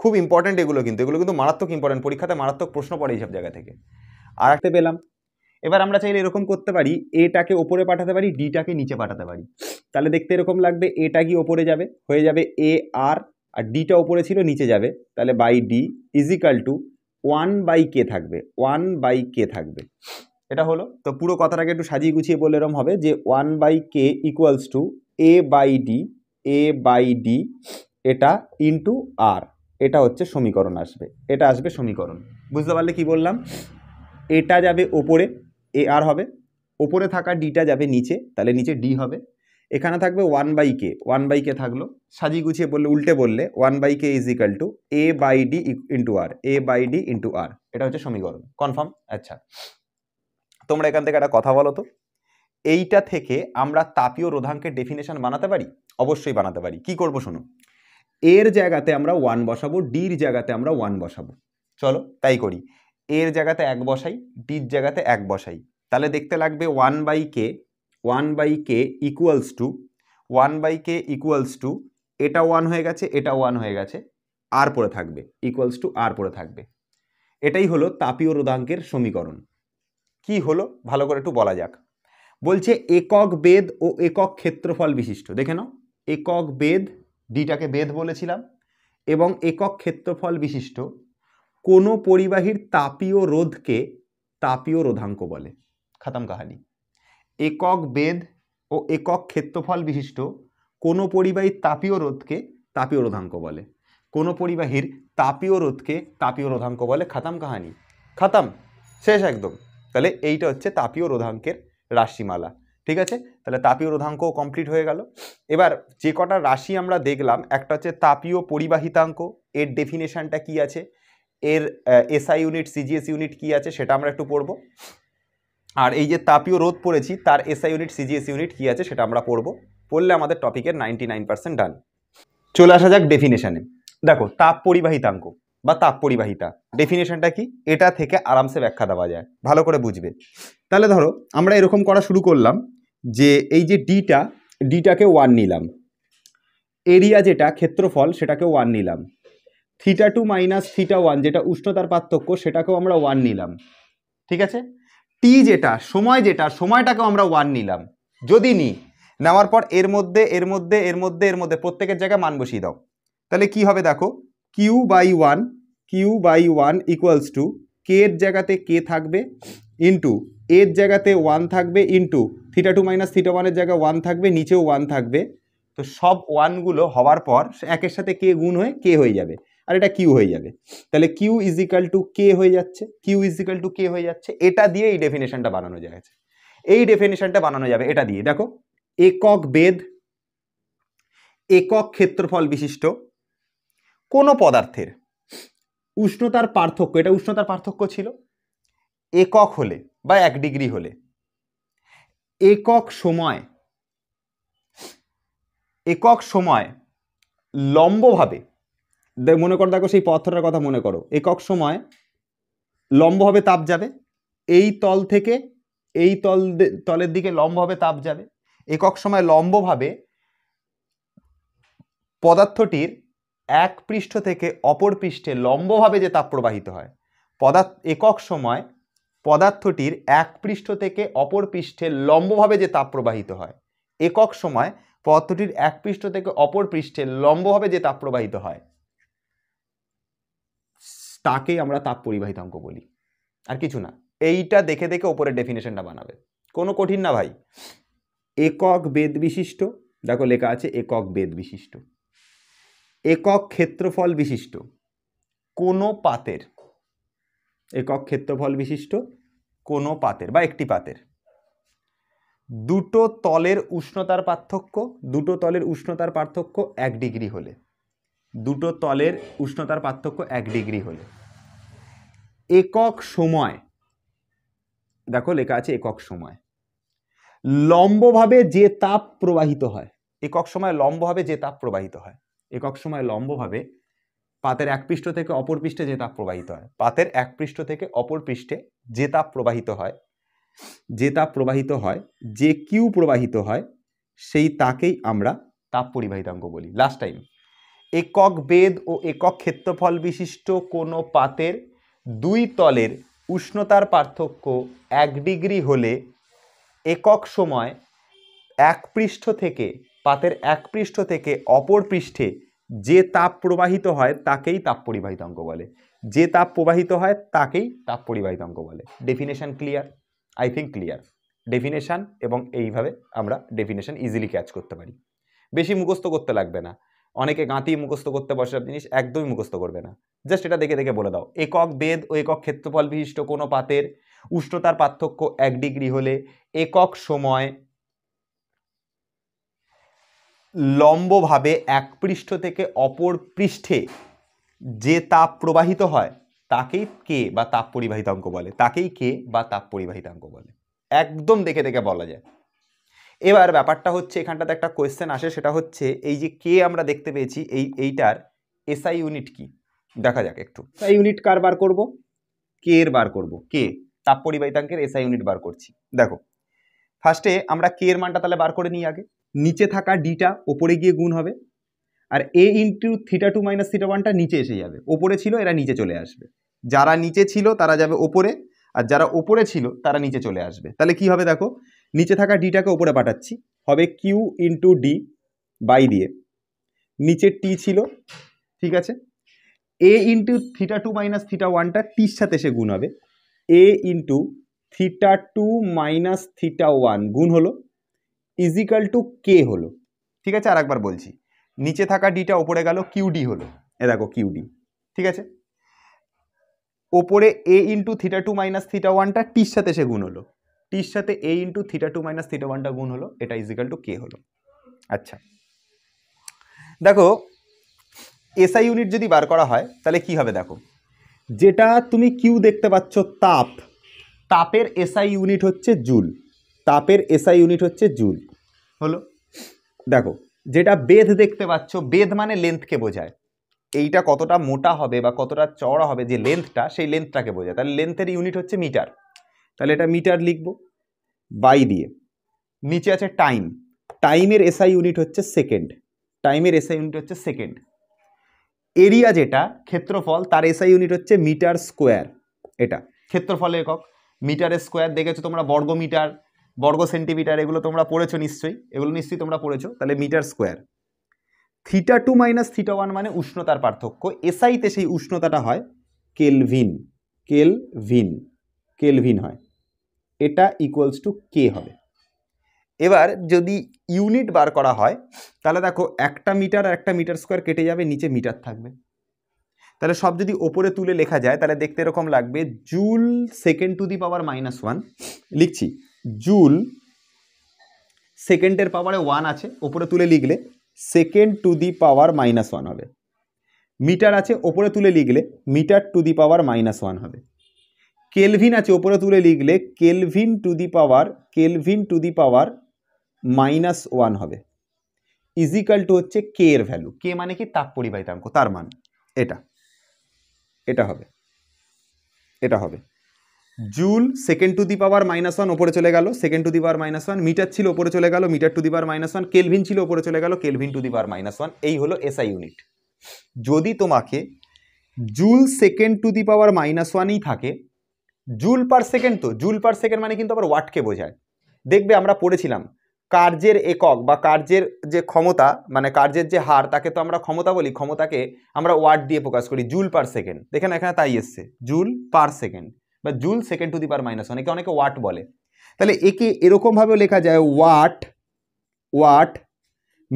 খুব ইম্পর্ট্যান্ট এগুলো কিন্তু এগুলো কিন্তু মারাত্মক ইম্পর্ট্যান্ট পরীক্ষাতে মারাত্মক প্রশ্ন পড়ে এইসব জায়গা থেকে আর একটা পেলাম এবার আমরা চাইলে এরকম করতে পারি এটাকে ওপরে পাঠাতে পারি ডিটাকে নিচে পাঠাতে পারি তাহলে দেখতে এরকম লাগবে এটা কি ওপরে যাবে হয়ে যাবে এ আর আর ডিটা ওপরে ছিল নিচে যাবে তাহলে by D is equal to one by K থাকবে ওয়ান বাই কে থাকবে এটা হলো তো পুরো কথাটাকে একটু সাজিয়ে গুছিয়ে বলে এরম হবে যে one by K equals to A by D A by D এটা ইন্টু আর এটা হচ্ছে সমীকরণ আসবে এটা আসবে সমীকরণ বুঝতে পারলে কি বললাম এটা যাবে ওপরে এ আর হবে ওপরে থাকা ডিটা যাবে নিচে তাহলে নিচে ডি হবে এখানে থাকবে one by K one by K থাকলো সাজিয়ে গুছিয়ে বললে উল্টে বললে one by K is equal to A by D into R A by D into R এটা হচ্ছে সমীকরণ কনফার্ম আচ্ছা তোমরা এখান থেকে একটা কথা বলো তো এইটা থেকে আমরা তাপীয় রোধাঙ্কের ডেফিনেশন বানাতে পারি অবশ্যই বানাতে পারি কি করব শোনো এর জায়গাতে আমরা ওয়ান বসাবো ডির জায়গাতে আমরা ওয়ান বসাবো চলো তাই করি এর জায়গাতে এক বসাই ডির জায়গাতে এক বসাই তাহলে দেখতে লাগবে one by K one by K equals to one by K equals to এটা ওয়ান হয়ে গেছে এটা ওয়ান হয়ে গেছে আর পরে থাকবে ইকুয়ালস টু আর পরে থাকবে এটাই হলো তাপীয় রোধাঙ্কের সমীকরণ কি হলো ভালো করে একটু বলা যাক বলছে একক বেদ ও একক ক্ষেত্রফল বিশিষ্ট দেখে নাও একক বেদ ডিটাকে বেদ বলেছিলাম এবং একক ক্ষেত্রফল বিশিষ্ট কোনো পরিবাহীর তাপীয় রোধকে তাপীয় রোধাঙ্ক বলে খাতাম কাহানি একক বেদ ও একক ক্ষেত্রফল বিশিষ্ট কোনো পরিবাহীর তাপীয় রোধকে তাপীয় রোধাঙ্ক বলে কোনো পরিবাহীর তাপীয় রোধকে তাপীয় রোধাঙ্ক বলে খাতাম কাহানি খাতাম শেষ একদম তাহলে এইটা হচ্ছে তাপীয় রোধাঙ্কের রাশিমালা ঠিক আছে তাহলে তাপীয় রোধাঙ্ক কমপ্লিট হয়ে গেল এবার যে কটা রাশি আমরা দেখলাম একটা হচ্ছে তাপীয় পরিবাহিতাঙ্ক এর ডেফিনেশানটা কি আছে এর এসআই ইউনিট সিজিএস ইউনিট কি আছে সেটা আমরা একটু পড়ব আর এই যে তাপীয় রোধ পড়েছি তার এসআই ইউনিট সিজিএস ইউনিট কি আছে সেটা আমরা পড়ব পড়লে আমাদের টপিকের নাইনটি নাইন পার্সেন্ট ডান চলে আসা যাক ডেফিনেশানে দেখো তাপ পরিবাহিতাঙ্ক বা তাপ পরিবাহিতা ডেফিনেশানটা কি এটা থেকে আরামসে ব্যাখ্যা দেওয়া যায় ভালো করে বুঝবে তাহলে ধরো আমরা এরকম করা শুরু করলাম যে এই যে ডিটা ডিটাকে ওয়ান নিলাম এরিয়া যেটা ক্ষেত্রফল সেটাকে ওয়ান নিলাম theta two minus theta one যেটা উষ্ণতার পার্থক্য সেটাকেও আমরা ওয়ান নিলাম ঠিক আছে টি যেটা সময় যেটা সময়টাকেও আমরা ওয়ান নিলাম যদি নিই নেওয়ার পর এর মধ্যে এর মধ্যে এর মধ্যে এর মধ্যে প্রত্যেকের জায়গায় মান বসিয়ে দাও তাহলে কি হবে দেখো Q by one Q by one equals to K এর জায়গাতে কে থাকবে ইন্টু এর জায়গাতে ওয়ান থাকবে into theta two minus theta ওয়ানের জায়গায় ওয়ান থাকবে নিচেও ওয়ান থাকবে তো সব ওয়ানগুলো হওয়ার পর একের সাথে কে গুণ হয়ে কে হয়ে যাবে আর এটা কিউ হয়ে যাবে তাহলে Q is equal to K হয়ে যাচ্ছে Q is equal to K হয়ে যাচ্ছে এটা দিয়ে এই ডেফিনেশনটা বানানো যায় এই ডেফিনেশনটা বানানো যাবে এটা দিয়ে দেখো একক বেদ একক ক্ষেত্রফল বিশিষ্ট কোনো পদার্থের উষ্ণতার পার্থক্য এটা উষ্ণতার পার্থক্য ছিল একক হলে বা এক ডিগ্রি হলে একক সময় একক সময় লম্বভাবে মনে করো দেখো সেই পদার্থটার কথা মনে করো একক সময় লম্বভাবে তাপ যাবে এই তল থেকে এই তল তলের দিকে লম্বভাবে তাপ যাবে একক সময় লম্বভাবে পদার্থটির এক পৃষ্ঠ থেকে অপর পৃষ্ঠে লম্বভাবে যে তাপ প্রবাহিত হয় পদার্থ একক সময় পদার্থটির এক পৃষ্ঠ থেকে অপর পৃষ্ঠে লম্বভাবে যে তাপ প্রবাহিত হয় একক সময় পদার্থটির এক পৃষ্ঠ থেকে অপর পৃষ্ঠে লম্বভাবে যে তাপ প্রবাহিত হয় তাকেই আমরা তাপ পরিবাহিত অঙ্ক বলি আর কিছু না এইটা দেখে দেখে ওপরের ডেফিনেশনটা বানাবে কোনো কঠিন না ভাই একক বেদ বিশিষ্ট দেখো লেখা আছে একক বেদ বিশিষ্ট একক ক্ষেত্রফল বিশিষ্ট কোনো পাতের একক ক্ষেত্রফল বিশিষ্ট কোনো পাতের বা একটি পাতের দুটো তলের উষ্ণতার পার্থক্য দুটো তলের উষ্ণতার পার্থক্য এক ডিগ্রি হলে দুটো তলের উষ্ণতার পার্থক্য এক ডিগ্রি হলে একক সময় দেখো লেখা আছে একক সময় লম্বভাবে যে তাপ প্রবাহিত হয় একক সময় লম্বভাবে যে তাপ প্রবাহিত হয় একক সময় লম্বভাবে পাতের এক পৃষ্ঠ থেকে অপর পৃষ্ঠে যে তাপ প্রবাহিত হয় পাতের এক পৃষ্ঠ থেকে অপর পৃষ্ঠে যে তাপ প্রবাহিত হয় যে তাপ প্রবাহিত হয় যে কিউ প্রবাহিত হয় সেই তাকেই আমরা তাপ পরিবাহিতাঙ্ক বলি লাস্ট টাইম একক বেদ ও একক ক্ষেত্রফল বিশিষ্ট কোনো পাতের দুই তলের উষ্ণতার পার্থক্য এক ডিগ্রি হলে একক সময় এক পৃষ্ঠ থেকে পাতের এক পৃষ্ঠ থেকে অপর পৃষ্ঠে যে তাপ প্রবাহিত হয় তাকেই তাপ পরিবাহিত অঙ্ক বলে যে তাপ প্রবাহিত হয় তাকেই তাপ পরিবাহিত অঙ্ক বলে definition clear I think clear definition এবং এইভাবে আমরা ডেফিনেশান ইজিলি ক্যাচ করতে পারি বেশি মুখস্থ করতে লাগবে না অনেকে গাঁতি মুখস্থ করতে বসে সব জিনিস একদমই মুখস্থ করবে না জাস্ট এটা দেখে দেখে বলে দাও একক বেদ ও একক ক্ষেত্রফল বিশিষ্ট কোনো পাতের উষ্ণতার পার্থক্য এক ডিগ্রি হলে একক সময় লম্বভাবে এক পৃষ্ঠ থেকে অপর পৃষ্ঠে যে তাপ প্রবাহিত হয় তাকেই কে বা তাপ পরিবাহিতাঙ্ক বলে তাকেই কে বা তাপ পরিবাহিতাঙ্ক বলে একদম দেখে দেখে বলা যায় এবার ব্যাপারটা হচ্ছে এখানটাতে একটা কোয়েশ্চেন আসে সেটা হচ্ছে এই যে কে আমরা দেখতে পেয়েছি এই এইটার এসআই ইউনিট কি দেখা যাক একটু এসআই ইউনিট কার বার করব কে এর বার করব কে তাপ পরিবাহিতাঙ্কের এসআই ইউনিট বার করছি দেখো ফার্স্টে আমরা কে এর মানটা তাহলে বার করে নিই আগে নিচে থাকা ডিটা ওপরে গিয়ে গুণ হবে আর A into theta two minus theta ওয়ানটা নিচে এসে যাবে ওপরে ছিল এরা নিচে চলে আসবে যারা নিচে ছিল তারা যাবে ওপরে আর যারা ওপরে ছিল তারা নিচে চলে আসবে তাহলে কি হবে দেখো নিচে থাকা ডিটাকে ওপরে পাঠাচ্ছি হবে কিউ ইন্টু ডি বাই দিয়ে নিচে টি ছিল ঠিক আছে A into theta two minus theta ওয়ানটা টির সাথে সে গুণ হবে A into theta two minus theta one গুণ হলো ইজিক্যাল টু কে হলো ঠিক আছে আর একবার বলছি নিচে থাকা ডিটা ওপরে গেল কিউডি হলো এ দেখো কিউডি ঠিক আছে ওপরে A into theta two minus theta ওয়ানটা টির সাথে সে গুণ হলো টির সাথে A into theta two minus theta ওয়ানটা গুণ হলো এটা ইজিক্যাল টু কে হলো আচ্ছা দেখো এসআই ইউনিট যদি বার করা হয় তাহলে কি হবে দেখো যেটা তুমি কিউ দেখতে পাচ্ছ তাপ তাপের এসআই ইউনিট হচ্ছে জুল তাপের এসআই ইউনিট হচ্ছে জুল হলো দেখো যেটা বেধ দেখতে পাচ্ছ বেধ মানে লেন্থকে বোঝায় এইটা কতটা মোটা হবে বা কতটা চওড়া হবে যে লেন্থটা সেই লেন্থটাকে বোঝায় তাহলে লেন্থের ইউনিট হচ্ছে মিটার তাহলে এটা মিটার লিখব বাই দিয়ে নিচে আছে টাইম টাইমের এসআই ইউনিট হচ্ছে সেকেন্ড টাইমের এসআই ইউনিট হচ্ছে সেকেন্ড এরিয়া যেটা ক্ষেত্রফল তার এসআই ইউনিট হচ্ছে মিটার স্কোয়ার এটা ক্ষেত্রফল একক মিটারের স্কোয়ার দেখেছো তোমরা বর্গ মিটার বর্গ সেন্টিমিটার এগুলো তোমরা পড়েছো নিশ্চয়ই এগুলো নিশ্চয়ই তোমরা পড়েছো তাহলে metre square theta two minus theta one মানে উষ্ণতার পার্থক্য এসআইতে সেই উষ্ণতাটা হয় কেলভিন কেলভিন কেলভিন হয় এটা ইকুয়ালস টু কে হবে এবার যদি ইউনিট বার করা হয় তাহলে দেখো একটা মিটার আর একটা মিটার স্কোয়ার কেটে যাবে নিচে মিটার থাকবে তাহলে সব যদি ওপরে তুলে লেখা যায় তাহলে দেখতে এরকম লাগবে joule second to the power minus one লিখছি জুল সেকেন্ডের পাওয়ারে ওয়ান আছে ওপরে তুলে লিখলে second to the power minus one হবে মিটার আছে ওপরে তুলে লিখলে metre to the power minus one হবে কেলভিন আছে ওপরে তুলে লিখলে kelvin to the power kelvin to the power minus one হবে ইজিক্যাল টু হচ্ছে কে এর ভ্যালু কে মানে কি তাপ পরিবাহিতাঙ্ক তার মান এটা এটা হবে এটা হবে joule second to the power minus one ওপরে চলে গেল second to the power minus one metre ছিল ওপরে চলে গেল metre to the power minus one kelvin ছিল ওপরে চলে গেল kelvin to the power minus one এই হলো এসআই ইউনিট যদি তোমাকে joule second to the power minus ওয়ানই থাকে জুল পার সেকেন্ড তো জুল পার সেকেন্ড মানে কিন্তু আবার ওয়াটকে বোঝায় দেখবে আমরা পড়েছিলাম কার্যের একক বা কার্যের যে ক্ষমতা মানে কার্যের যে হার তাকে তো আমরা ক্ষমতা বলি ক্ষমতাকে আমরা ওয়াট দিয়ে প্রকাশ করি জুল পার সেকেন্ড দেখেন এখানে তাই এসছে জুল পার সেকেন্ড বা joule second to the power minus অনেকে অনেকে ওয়াট বলে তাহলে একে এরকমভাবেও লেখা যায় watt watt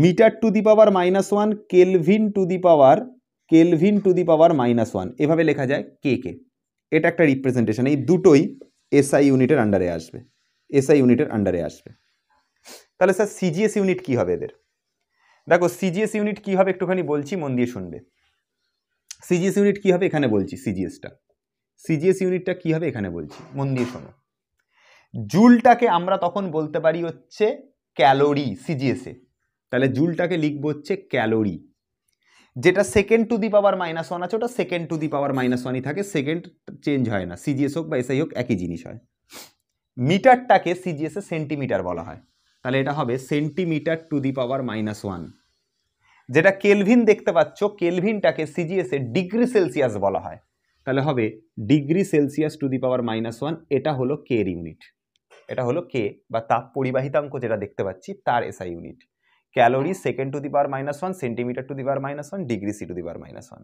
metre to the power minus one kelvin to the power kelvin to the power minus one এভাবে লেখা যায় কে কে এটা একটা রিপ্রেজেন্টেশন এই দুটোই এসআই ইউনিটের আন্ডারে আসবে এসআই ইউনিটের আন্ডারে আসবে তাহলে স্যার সিজিএস ইউনিট কী হবে এদের দেখো সিজিএস ইউনিট কী হবে একটুখানি বলছি মন দিয়ে শুনবে সিজিএস ইউনিট কী হবে এখানে বলছি সিজিএসটা সিজিএস ইউনিটটা কী হবে এখানে বলছি মন দিয়ে শোনো জুলটাকে আমরা তখন বলতে পারি হচ্ছে ক্যালোরি সিজিএসে তাহলে জুলটাকে লিখবো হচ্ছে ক্যালোরি যেটা second to the power minus one আছে ওটা second to the power minus ওয়ানই থাকে সেকেন্ড চেঞ্জ হয় না সিজিএস হোক বা এসআই হোক একই জিনিস হয় মিটারটাকে সিজিএসে সেন্টিমিটার বলা হয় তাহলে এটা হবে centimetre to the power minus one যেটা কেলভিন দেখতে পাচ্ছ কেলভিনটাকে সিজিএসে ডিগ্রি সেলসিয়াস বলা হয় তাহলে হবে degree Celsius to the power minus one এটা হলো কে ইউনিট এটা হলো কে বা তাপ পরিবাহিতাঙ্ক যেটা দেখতে পাচ্ছি তার SI unit calorie second to the power minus one centimetre to the power minus one degree C to the power minus one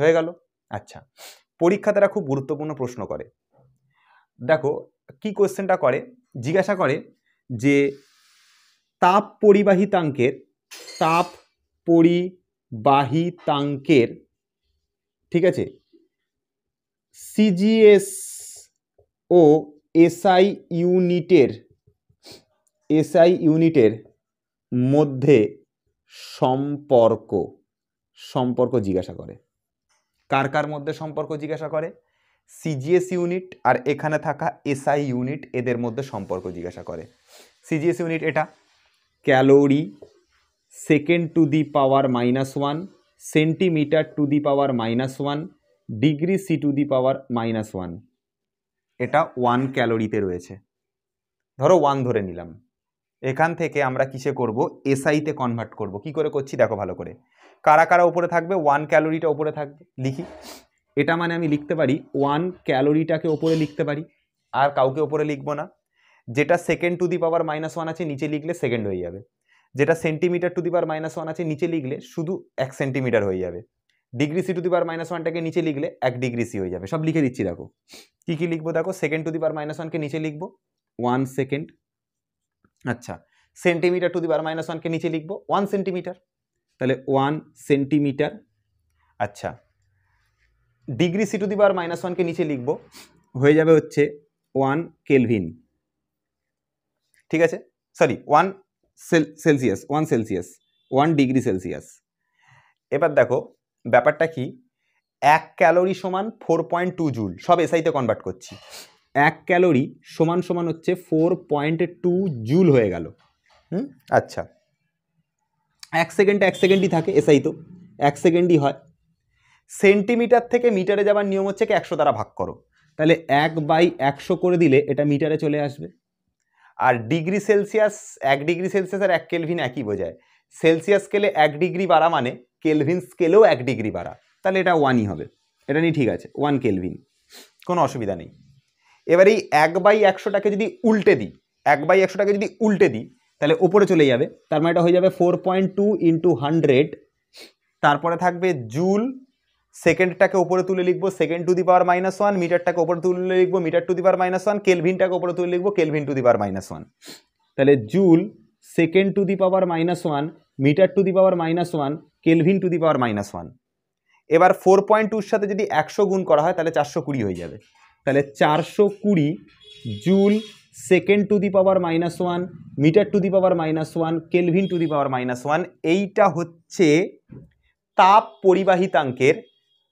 হয়ে গেল আচ্ছা পরীক্ষা তারা খুব গুরুত্বপূর্ণ প্রশ্ন করে দেখো কি কোয়েশ্চেনটা করে জিজ্ঞাসা করে যে তাপ পরিবাহিতাঙ্কের তাপ পরিবাহিতাঙ্কের ঠিক আছে সিজিএস ও এসআই ইউনিটের এসআই ইউনিটের মধ্যে সম্পর্ক সম্পর্ক জিজ্ঞাসা করে কার কার মধ্যে সম্পর্ক জিজ্ঞাসা করে সিজিএস ইউনিট আর এখানে থাকা এসআই ইউনিট এদের মধ্যে সম্পর্ক জিজ্ঞাসা করে সিজিএস ইউনিট এটা calorie second to the power minus one centimetre to the power minus one degree C to the power minus one এটা ওয়ান ক্যালোরিতে রয়েছে ধরো ওয়ান ধরে নিলাম এখান থেকে আমরা কিসে করব এসআইতে কনভার্ট করব কি করে করছি দেখো ভালো করে কারা কারা ওপরে থাকবে ওয়ান ক্যালোরিটা ওপরে থাকবে লিখি এটা মানে আমি লিখতে পারি ওয়ান ক্যালোরিটাকে ওপরে লিখতে পারি আর কাউকে ওপরে লিখবো না যেটা second to the power minus one আছে নিচে লিখলে সেকেন্ড হয়ে যাবে যেটা centimetre to the power minus one আছে নিচে লিখলে শুধু এক সেন্টিমিটার হয়ে যাবে degree C to the power minus ওয়ানটাকে নিচে লিখলে এক ডিগ্রি সি হয়ে যাবে সব লিখে দিচ্ছি দেখো কী কী লিখবো দেখো second to the power minus ওয়ানকে নিচে লিখবো ওয়ান সেকেন্ড আচ্ছা centimetre to the power minus ওয়ানকে নিচে লিখবো ওয়ান সেন্টিমিটার তাহলে ওয়ান সেন্টিমিটার আচ্ছা degree C to the power minus ওয়ানকে নিচে লিখবো হয়ে যাবে হচ্ছে ওয়ান কেলভিন ঠিক আছে sorry one Celsius one Celsius one degree Celsius এবার দেখো ব্যাপারটা কি এক ক্যালোরি সমান ফোর পয়েন্ট টু জুল সব এসআইতে কনভার্ট করছি এক ক্যালোরি সমান সমান হচ্ছে ফোর পয়েন্ট টু জুল হয়ে গেল হুম আচ্ছা এক সেকেন্ড এক সেকেন্ডই থাকে এসআই তো এক সেকেন্ডই হয় সেন্টিমিটার থেকে মিটারে যাবার নিয়ম হচ্ছে কি একশো দ্বারা ভাগ করো তাহলে এক বাই একশো করে দিলে এটা মিটারে চলে আসবে আর ডিগ্রি সেলসিয়াস এক ডিগ্রি সেলসিয়াস আর এক কেলভিন একই বোঝায় সেলসিয়াস স্কেলে এক ডিগ্রি বাড়া মানে কেলভিন স্কেলেও এক ডিগ্রি বাড়া তাহলে এটা ওয়ানই হবে এটা নিয়ে ঠিক আছে ওয়ান কেলভিন কোনো অসুবিধা নেই এবার এই এক বাই একশোটাকে যদি উল্টে দিই এক বাই একশোটাকে যদি উল্টে দিই তাহলে উপরে চলে যাবে তার মানে এটা হয়ে যাবে four point two into hundred তারপরে থাকবে জুল সেকেন্ডটাকে ওপরে তুলে লিখবো second to the power minus one মিটারটাকে ওপরে তুলে লিখবো metre to the power minus one কেলভিনটাকে ওপরে তুলে লিখবো kelvin to the power minus one তাহলে joule second to the power minus one metre to the power minus one kelvin to the power minus one এবার four point টুর সাথে যদি একশো গুণ করা হয় তাহলে চারশো কুড়ি হয়ে যাবে তাহলে চারশো কুড়ি joule second to the power minus one metre to the power minus one kelvin to the power minus one এইটা হচ্ছে তাপ পরিবাহিতাঙ্কের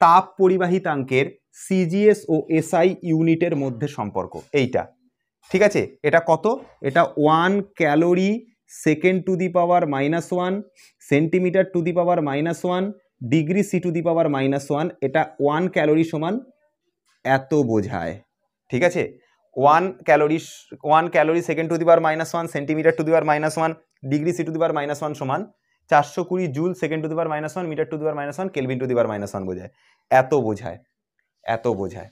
তাপ পরিবাহিতাঙ্কের সিজিএস ও এসআই ইউনিটের মধ্যে সম্পর্ক এইটা ঠিক আছে এটা কত এটা one calorie second to the power minus one centimetre to the power minus one degree C to the power minus one এটা ওয়ান ক্যালোরি সমান এত বোঝায় ঠিক আছে one calorie one calorie second to the power minus one centimetre to the power minus one degree C to the power minus one সমান চারশো কুড়ি joule second to the power minus one metre to the power minus one kelvin to the power minus one বোঝায় এত বোঝায় এত বোঝায়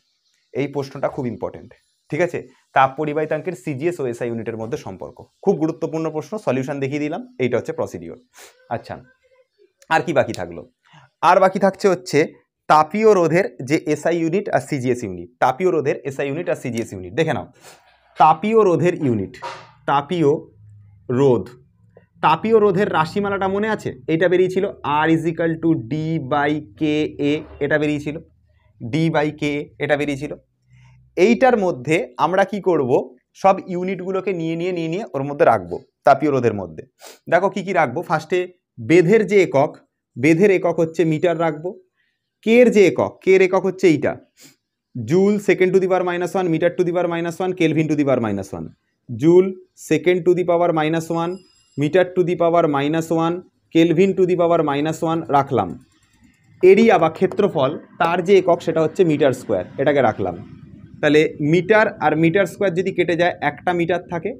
এই প্রশ্নটা খুব ইম্পর্টেন্ট ঠিক আছে তাপ পরিবাহিতাঙ্কের সিজিএস ও এসআই ইউনিটের মধ্যে সম্পর্ক খুব গুরুত্বপূর্ণ প্রশ্ন সলিউশন দেখিয়ে দিলাম এইটা হচ্ছে প্রসিডিওর আচ্ছা আর কি বাকি থাকলো আর বাকি থাকছে হচ্ছে তাপীয় রোধের যে এসআই ইউনিট আর সিজিএস ইউনিট তাপীয় রোধের এসআই ইউনিট আর সিজিএস ইউনিট দেখে নাও তাপীয় রোধের ইউনিট তাপীয় রোধ তাপীয় রোধের রাশিমালাটা মনে আছে এটা বেরিয়েছিল R is equal to D by K A এটা বেরিয়েছিল ডি বাই কে এটা বেরিয়েছিল এইটার মধ্যে আমরা কি করব সব ইউনিটগুলোকে নিয়ে নিয়ে নিয়ে নিয়ে ওর মধ্যে রাখবো তাপীয় রোধের মধ্যে দেখো কি কি রাখবো ফার্স্টে বেধের যে একক বেধের একক হচ্ছে মিটার রাখবো কে এর যে একক কে এর একক হচ্ছে এইটা joule second to the power minus one metre to the power minus one kelvin to the power minus one joule second to the power minus one metre to the power minus one kelvin to the power minus one রাখলাম area বা ক্ষেত্রফল তার যে একক সেটা হচ্ছে metre square এটাকে রাখলাম তাহলে মিটার আর মিটার স্কোয়ার যদি কেটে যায় একটা মিটার থাকে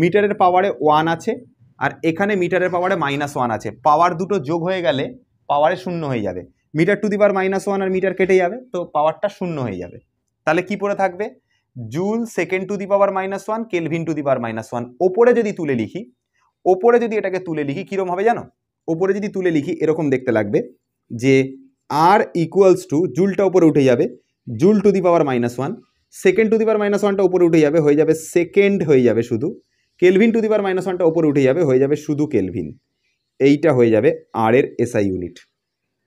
মিটারের পাওয়ারে ওয়ান আছে আর এখানে মিটারের পাওয়ারে মাইনাস ওয়ান আছে পাওয়ার দুটো যোগ হয়ে গেলে পাওয়ারে শূন্য হয়ে যাবে metre to the power minus one আর মিটার কেটে যাবে তো পাওয়ারটা শূন্য হয়ে যাবে তাহলে কি পড়ে থাকবে joule second to the power minus one kelvin to the power minus one ওপরে যদি তুলে লিখি ওপরে যদি এটাকে তুলে লিখি কীরকম হবে জানো ওপরে যদি তুলে লিখি এরকম দেখতে লাগবে যে আর ইকুয়ালস টু জুলটা ওপরে উঠে যাবে joule to the power minus one second to the power minus ওয়ানটা ওপরে উঠে যাবে হয়ে যাবে সেকেন্ড হয়ে যাবে শুধু kelvin to the power minus ওয়ানটা ওপরে উঠে যাবে হয়ে যাবে শুধু কেলভিন এইটা হয়ে যাবে আর এর এসআই ইউনিট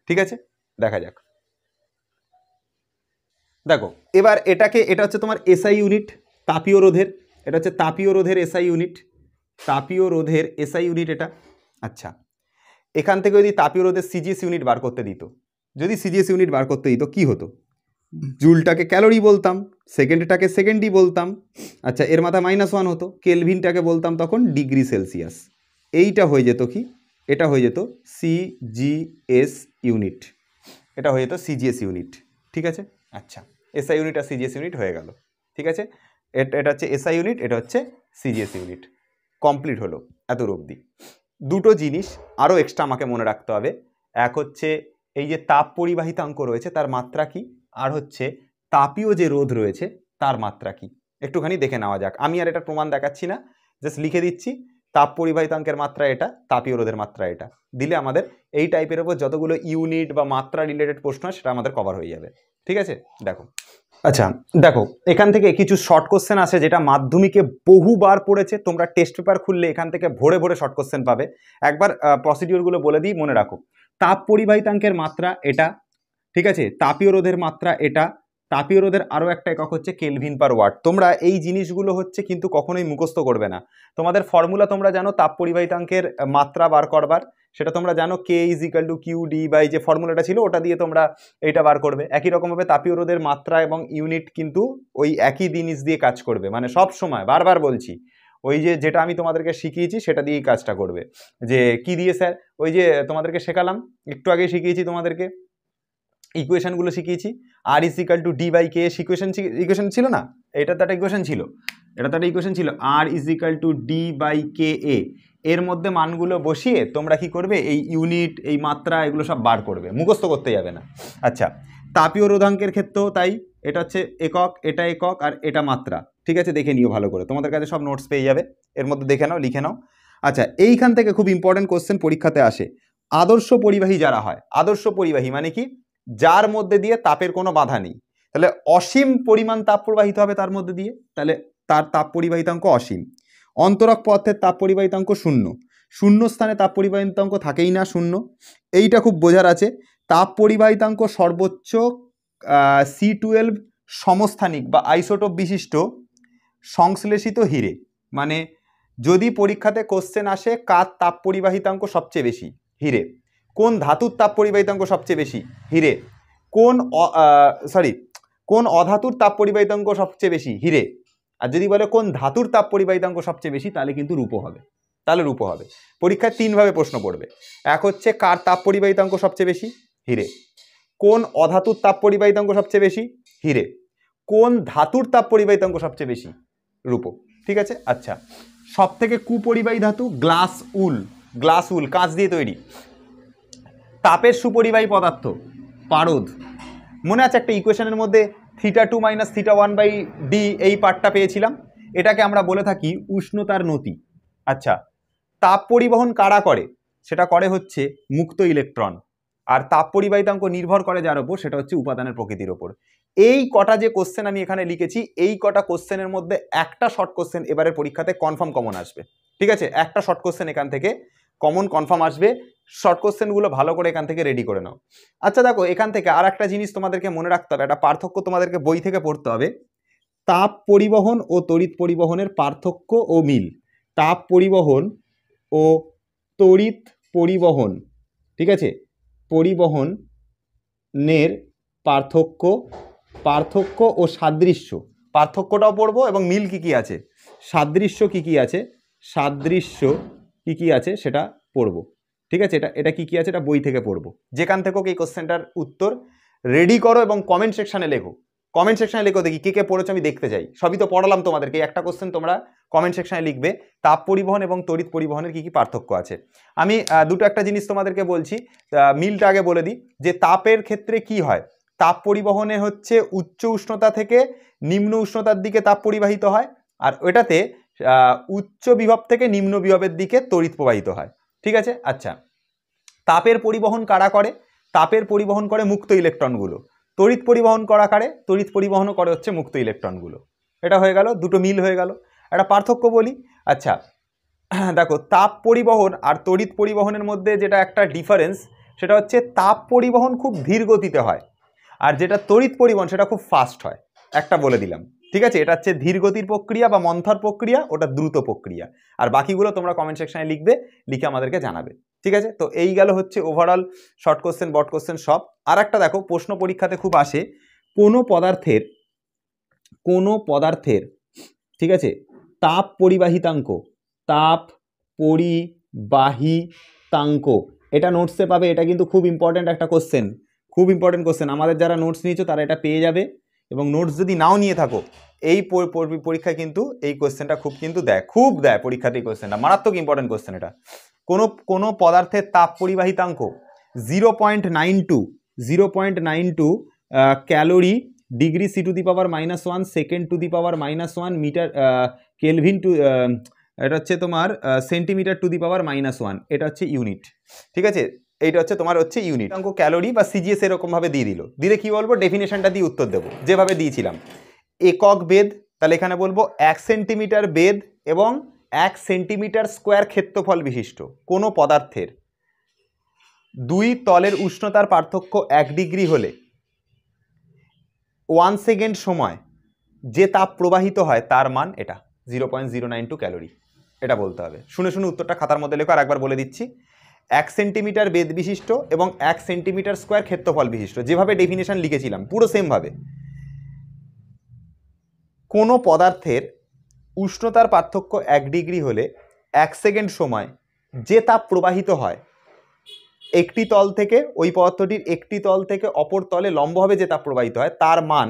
ঠিক আছে দেখা যাক দেখো এবার এটাকে এটা হচ্ছে তোমার এসআই ইউনিট তাপীয় রোধের এটা হচ্ছে তাপীয় রোধের এসআই ইউনিট তাপীয় রোধের এসআই ইউনিট এটা আচ্ছা এখান থেকে যদি তাপীয় রোধের সিজিএস ইউনিট বার করতে দিত যদি সিজিএস ইউনিট বার করতে দিত কি হতো জুলটাকে ক্যালোরি বলতাম সেকেন্ডটাকে সেকেন্ডই বলতাম আচ্ছা এর মাথা মাইনাস ওয়ান হতো কেলভিনটাকে বলতাম তখন ডিগ্রি সেলসিয়াস এইটা হয়ে যেত কি এটা হয়ে যেত সিজিএস ইউনিট এটা হয়ে যেত সিজিএস ইউনিট ঠিক আছে আচ্ছা এসআই ইউনিট আর সিজিএস ইউনিট হয়ে গেল ঠিক আছে এটা হচ্ছে এসআই ইউনিট এটা হচ্ছে সিজিএস ইউনিট কমপ্লিট হলো এত অবধি দুটো জিনিস আরও এক্সট্রা আমাকে মনে রাখতে হবে এক হচ্ছে এই যে তাপ পরিবাহিতাঙ্ক রয়েছে তার মাত্রা কি আর হচ্ছে তাপীয় যে রোধ রয়েছে তার মাত্রা কি একটুখানি দেখে নেওয়া যাক আমি আর এটা প্রমাণ দেখাচ্ছি না জাস্ট লিখে দিচ্ছি তাপ পরিবাহিতাঙ্কের মাত্রা এটা তাপীয় রোধের মাত্রা এটা দিলে আমাদের এই টাইপের ওপর যতগুলো ইউনিট বা মাত্রা রিলেটেড প্রশ্ন সেটা আমাদের কভার হয়ে যাবে ঠিক আছে দেখো আচ্ছা দেখো এখান থেকে কিছু শর্ট কোশ্চেন আছে যেটা মাধ্যমিকে বহুবার পড়েছে তোমরা টেস্ট পেপার খুললে এখান থেকে ভরে ভরে শর্ট কোশ্চেন পাবে একবার প্রসিডিওরগুলো বলে দিই মনে রাখো তাপ পরিবাহিতাঙ্কের মাত্রা এটা ঠিক আছে তাপীয় রোধের মাত্রা এটা তাপীয় রোধের আরও একটা একক হচ্ছে কেলভিন পার ওয়াট তোমরা এই জিনিসগুলো হচ্ছে কিন্তু কখনোই মুখস্থ করবে না তোমাদের ফর্মুলা তোমরা জানো তাপ পরিবাহিতাঙ্কের মাত্রা বার করবার সেটা তোমরা জানো K is equal to Q D by যে ফর্মুলাটা ছিল ওটা দিয়ে তোমরা এটা বার করবে একই রকমভাবে তাপীয় রোধের মাত্রা এবং ইউনিট কিন্তু ওই একই জিনিস দিয়ে কাজ করবে মানে সব সময় বারবার বলছি ওই যে যেটা আমি তোমাদেরকে শিখিয়েছি সেটা দিয়েই কাজটা করবে যে কি দিয়ে স্যার ওই যে তোমাদেরকে শেখালাম একটু আগে শিখিয়েছি তোমাদেরকে ইকুয়েশানগুলো শিখিয়েছি R is equal to D by K S equation equation ছিল না এটা তো একটা ইকুয়েশন ছিল এটা তো একটা ইকুয়েশন ছিল R is equal to D by K A এর মধ্যে মানগুলো বসিয়ে তোমরা কি করবে এই ইউনিট এই মাত্রা এগুলো সব বার করবে মুখস্থ করতে যাবে না আচ্ছা তাপীয় রোধাঙ্কের ক্ষেত্রেও তাই এটা হচ্ছে একক এটা একক আর এটা মাত্রা ঠিক আছে দেখে নিও ভালো করে তোমাদের কাছে সব নোটস পেয়ে যাবে এর মধ্যে দেখে নাও লিখে নাও আচ্ছা এইখান থেকে খুব ইম্পর্টেন্ট কোশ্চেন পরীক্ষাতে আসে আদর্শ পরিবাহী যারা হয় আদর্শ পরিবাহী মানে কি যার মধ্যে দিয়ে তাপের কোনো বাধা নেই তাহলে অসীম পরিমাণ তাপ প্রবাহিত হবে তার মধ্যে দিয়ে তাহলে তার তাপ পরিবাহিতাঙ্ক অসীম অন্তরক পথের তাপ পরিবাহিতাঙ্ক শূন্য শূন্য স্থানে তাপ পরিবাহিতাঙ্ক থাকেই না শূন্য এইটা খুব বোঝার আছে তাপ পরিবাহিতাঙ্ক সর্বোচ্চ সি টুয়েলভ সমস্থানিক বা আইসোটোপ বিশিষ্ট সংশ্লেষিত হিরে মানে যদি পরীক্ষাতে কোশ্চেন আসে কার তাপ পরিবাহিতাঙ্ক সবচেয়ে বেশি হিরে কোন ধাতুর তাপ পরিবাহিতাঙ্ক সবচেয়ে বেশি হিরে কোন সরি কোন অধাতুর তাপ পরিবাহিতাঙ্ক সবচেয়ে বেশি হিরে আর যদি বলে কোন ধাতুর তাপ পরিবাহিতাঙ্ক সবচেয়ে বেশি তাহলে কিন্তু রূপো হবে তাহলে রূপো হবে পরীক্ষায় তিনভাবে প্রশ্ন পড়বে এক হচ্ছে কার তাপ পরিবাহিতাঙ্ক সবচেয়ে বেশি হিরে কোন অধাতুর তাপ পরিবাহিতাঙ্ক সবচেয়ে বেশি হিরে কোন ধাতুর তাপ পরিবাহিতাঙ্ক সবচেয়ে বেশি রূপো ঠিক আছে আচ্ছা সব থেকে কুপরিবাহী ধাতু গ্লাস উল গ্লাস উল কাঁচ দিয়ে তৈরি তাপের সুপরিবাহী পদার্থ পারদ মনে আছে একটা ইকুয়েশনের মধ্যে theta two minus theta one by D এই পার্টটা পেয়েছিলাম এটাকে আমরা বলে থাকি উষ্ণতার নতি আচ্ছা তাপ পরিবহন কারা করে সেটা করে হচ্ছে মুক্ত ইলেকট্রন আর তাপ পরিবাহিতাঙ্ক নির্ভর করে যার ওপর সেটা হচ্ছে উপাদানের প্রকৃতির ওপর এই কটা যে কোশ্চেন আমি এখানে লিখেছি এই কটা কোশ্চেনের মধ্যে একটা শর্ট কোশ্চেন এবারের পরীক্ষাতে কনফার্ম কমন আসবে ঠিক আছে একটা শর্ট কোশ্চেন এখান থেকে কমন কনফার্ম আসবে শর্ট কোশ্চেনগুলো ভালো করে এখান থেকে রেডি করে নাও আচ্ছা দেখো এখান থেকে আর একটা জিনিস তোমাদেরকে মনে রাখতে হবে একটা পার্থক্য তোমাদেরকে বই থেকে পড়তে হবে তাপ পরিবহন ও তড়িৎ পরিবহনের পার্থক্য ও মিল তাপ পরিবহন ও তড়িৎ পরিবহন ঠিক আছে পরিবহনের পার্থক্য পার্থক্য ও সাদৃশ্য পার্থক্যটাও পড়বো এবং মিল কি কি আছে সাদৃশ্য কি কি আছে সাদৃশ্য কি কি আছে সেটা পড়ব ঠিক আছে এটা এটা কি কি আছে এটা বই থেকে পড়ব যেখান থেকেও এই কোশ্চেনটার উত্তর রেডি করো এবং কমেন্ট সেকশানে লেখো কমেন্ট সেকশানে লেখো দেখি কে কে পড়েছো আমি দেখতে চাই সবই তো পড়ালাম তোমাদেরকে একটা কোশ্চেন তোমরা কমেন্ট সেকশানে লিখবে তাপ পরিবহন এবং তড়িৎ পরিবহনের কী কী পার্থক্য আছে আমি দুটো একটা জিনিস তোমাদেরকে বলছি মিলটা আগে বলে দিই যে তাপের ক্ষেত্রে কি হয় তাপ পরিবহনে হচ্ছে উচ্চ উষ্ণতা থেকে নিম্ন উষ্ণতার দিকে তাপ পরিবাহিত হয় আর ওটাতে উচ্চ বিভব থেকে নিম্ন বিভবের দিকে তড়িৎ প্রবাহিত হয় ঠিক আছে আচ্ছা তাপের পরিবহন কারা করে তাপের পরিবহন করে মুক্ত ইলেকট্রনগুলো তড়িৎ পরিবহন করা কারে তড়িৎ পরিবহন করে হচ্ছে মুক্ত ইলেকট্রনগুলো এটা হয়ে গেল দুটো মিল হয়ে গেল একটা পার্থক্য বলি আচ্ছা দেখো তাপ পরিবহন আর তড়িৎ পরিবহনের মধ্যে যেটা একটা ডিফারেন্স সেটা হচ্ছে তাপ পরিবহন খুব ধীর গতিতে হয় আর যেটা তড়িৎ পরিবহন সেটা খুব ফাস্ট হয় একটা বলে দিলাম ঠিক আছে এটা হচ্ছে ধীরগতির প্রক্রিয়া বা মন্থর প্রক্রিয়া ওটা দ্রুত প্রক্রিয়া আর বাকিগুলো তোমরা কমেন্ট সেকশানে লিখবে লিখে আমাদেরকে জানাবে ঠিক আছে তো এই গেল হচ্ছে overall short question but question সব আর একটা দেখো প্রশ্ন পরীক্ষাতে খুব আসে কোনো পদার্থের কোনো পদার্থের ঠিক আছে তাপ পরিবাহিতাঙ্ক তাপ পরিবাহিতাঙ্ক এটা নোটসে পাবে এটা কিন্তু খুব ইম্পর্ট্যান্ট একটা কোশ্চেন খুব ইম্পর্টেন্ট কোশ্চেন আমাদের যারা নোটস নিয়েছো তারা এটা পেয়ে যাবে এবং নোটস যদি নাও নিয়ে থাকো এই পরীক্ষায় কিন্তু এই কোয়েশ্চেনটা খুব কিন্তু দেয় খুব দেয় পরীক্ষাতে এই কোয়েশ্চেনটা মারাত্মক ইম্পর্টেন্ট কোয়েশ্চেন এটা কোনো কোনো পদার্থের তাপ পরিবাহিতাঙ্ক zero point nine two zero point nine two calorie degree C to the power minus one second to the power minus one metre kelvin to এটা হচ্ছে তোমার centimetre to the power minus one এটা হচ্ছে unit ঠিক আছে এইটা হচ্ছে তোমার হচ্ছে ইউনিট অঙ্ক ক্যালোরি বা সিজিএস এরকমভাবে দিয়ে দিল দিলে কি বলবো ডেফিনেশনটা দিয়ে উত্তর দেবো যেভাবে দিয়েছিলাম একক বেদ তাহলে এখানে বলবো এক সেন্টিমিটার বেদ এবং এক সেন্টিমিটার স্কোয়ার ক্ষেত্রফল বিশিষ্ট কোনো পদার্থের দুই তলের উষ্ণতার পার্থক্য এক ডিগ্রি হলে ওয়ান সেকেন্ড সময় যে তাপ প্রবাহিত হয় তার মান এটা zero point zero nine two calorie এটা বলতে হবে শুনে শুনে উত্তরটা খাতার মধ্যে লেখো আর একবার বলে দিচ্ছি এক সেন্টিমিটার বেদ বিশিষ্ট এবং এক সেন্টিমিটার স্কোয়ার ক্ষেত্রফল বিশিষ্ট যেভাবে ডেফিনেশান লিখেছিলাম পুরো সেমভাবে কোনো পদার্থের উষ্ণতার পার্থক্য এক ডিগ্রি হলে এক সেকেন্ড সময় যে তাপ প্রবাহিত হয় একটি তল থেকে ওই পদার্থটির একটি তল থেকে অপর তলে লম্বভাবে যে তাপ প্রবাহিত হয় তার মান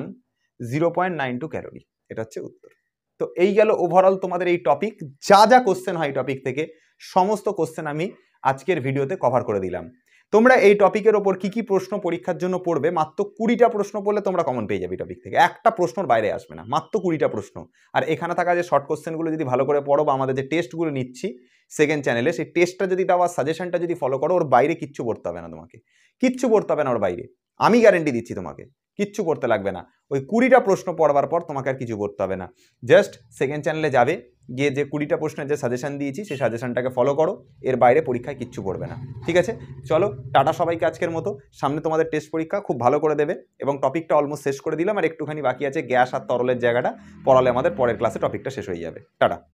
zero point nine two calorie এটা হচ্ছে উত্তর তো এই গেল ওভারঅল তোমাদের এই টপিক যা যা কোশ্চেন হয় টপিক থেকে সমস্ত কোশ্চেন আমি আজকের ভিডিওতে কভার করে দিলাম তোমরা এই টপিকের ওপর কী কী প্রশ্ন পরীক্ষার জন্য পড়বে মাত্র কুড়িটা প্রশ্ন পড়লে তোমরা কমন পেয়ে যাবে টপিক থেকে একটা প্রশ্নর বাইরে আসবে না মাত্র কুড়িটা প্রশ্ন আর এখানে থাকা যে শর্ট কোশ্চেনগুলো যদি ভালো করে পড়ো বা আমাদের যে টেস্টগুলো নিচ্ছি সেকেন্ড চ্যানেলে সেই টেস্টটা যদি দেওয়া সাজেশনটা যদি ফলো করো ওর বাইরে কিচ্ছু পড়তে হবে না তোমাকে কিচ্ছু পড়তে হবে না ওর বাইরে আমি গ্যারেন্টি দিচ্ছি তোমাকে কিচ্ছু করতে লাগবে না ওই কুড়িটা প্রশ্ন পড়বার পর তোমাকে আর কিছু করতে হবে না জাস্ট সেকেন্ড চ্যানেলে যাবে গিয়ে যে কুড়িটা প্রশ্নের যে সাজেশান দিয়েছি সেই সাজেশানটাকে ফলো করো এর বাইরে পরীক্ষায় কিচ্ছু পড়বে না ঠিক আছে চলো টাটা সবাইকে আজকের মতো সামনে তোমাদের টেস্ট পরীক্ষা খুব ভালো করে দেবে এবং টপিকটা অলমোস্ট শেষ করে দিলাম আর একটুখানি বাকি আছে গ্যাস আর তরলের জায়গাটা পড়ালে আমাদের পরের ক্লাসে টপিকটা শেষ হয়ে যাবে টাটা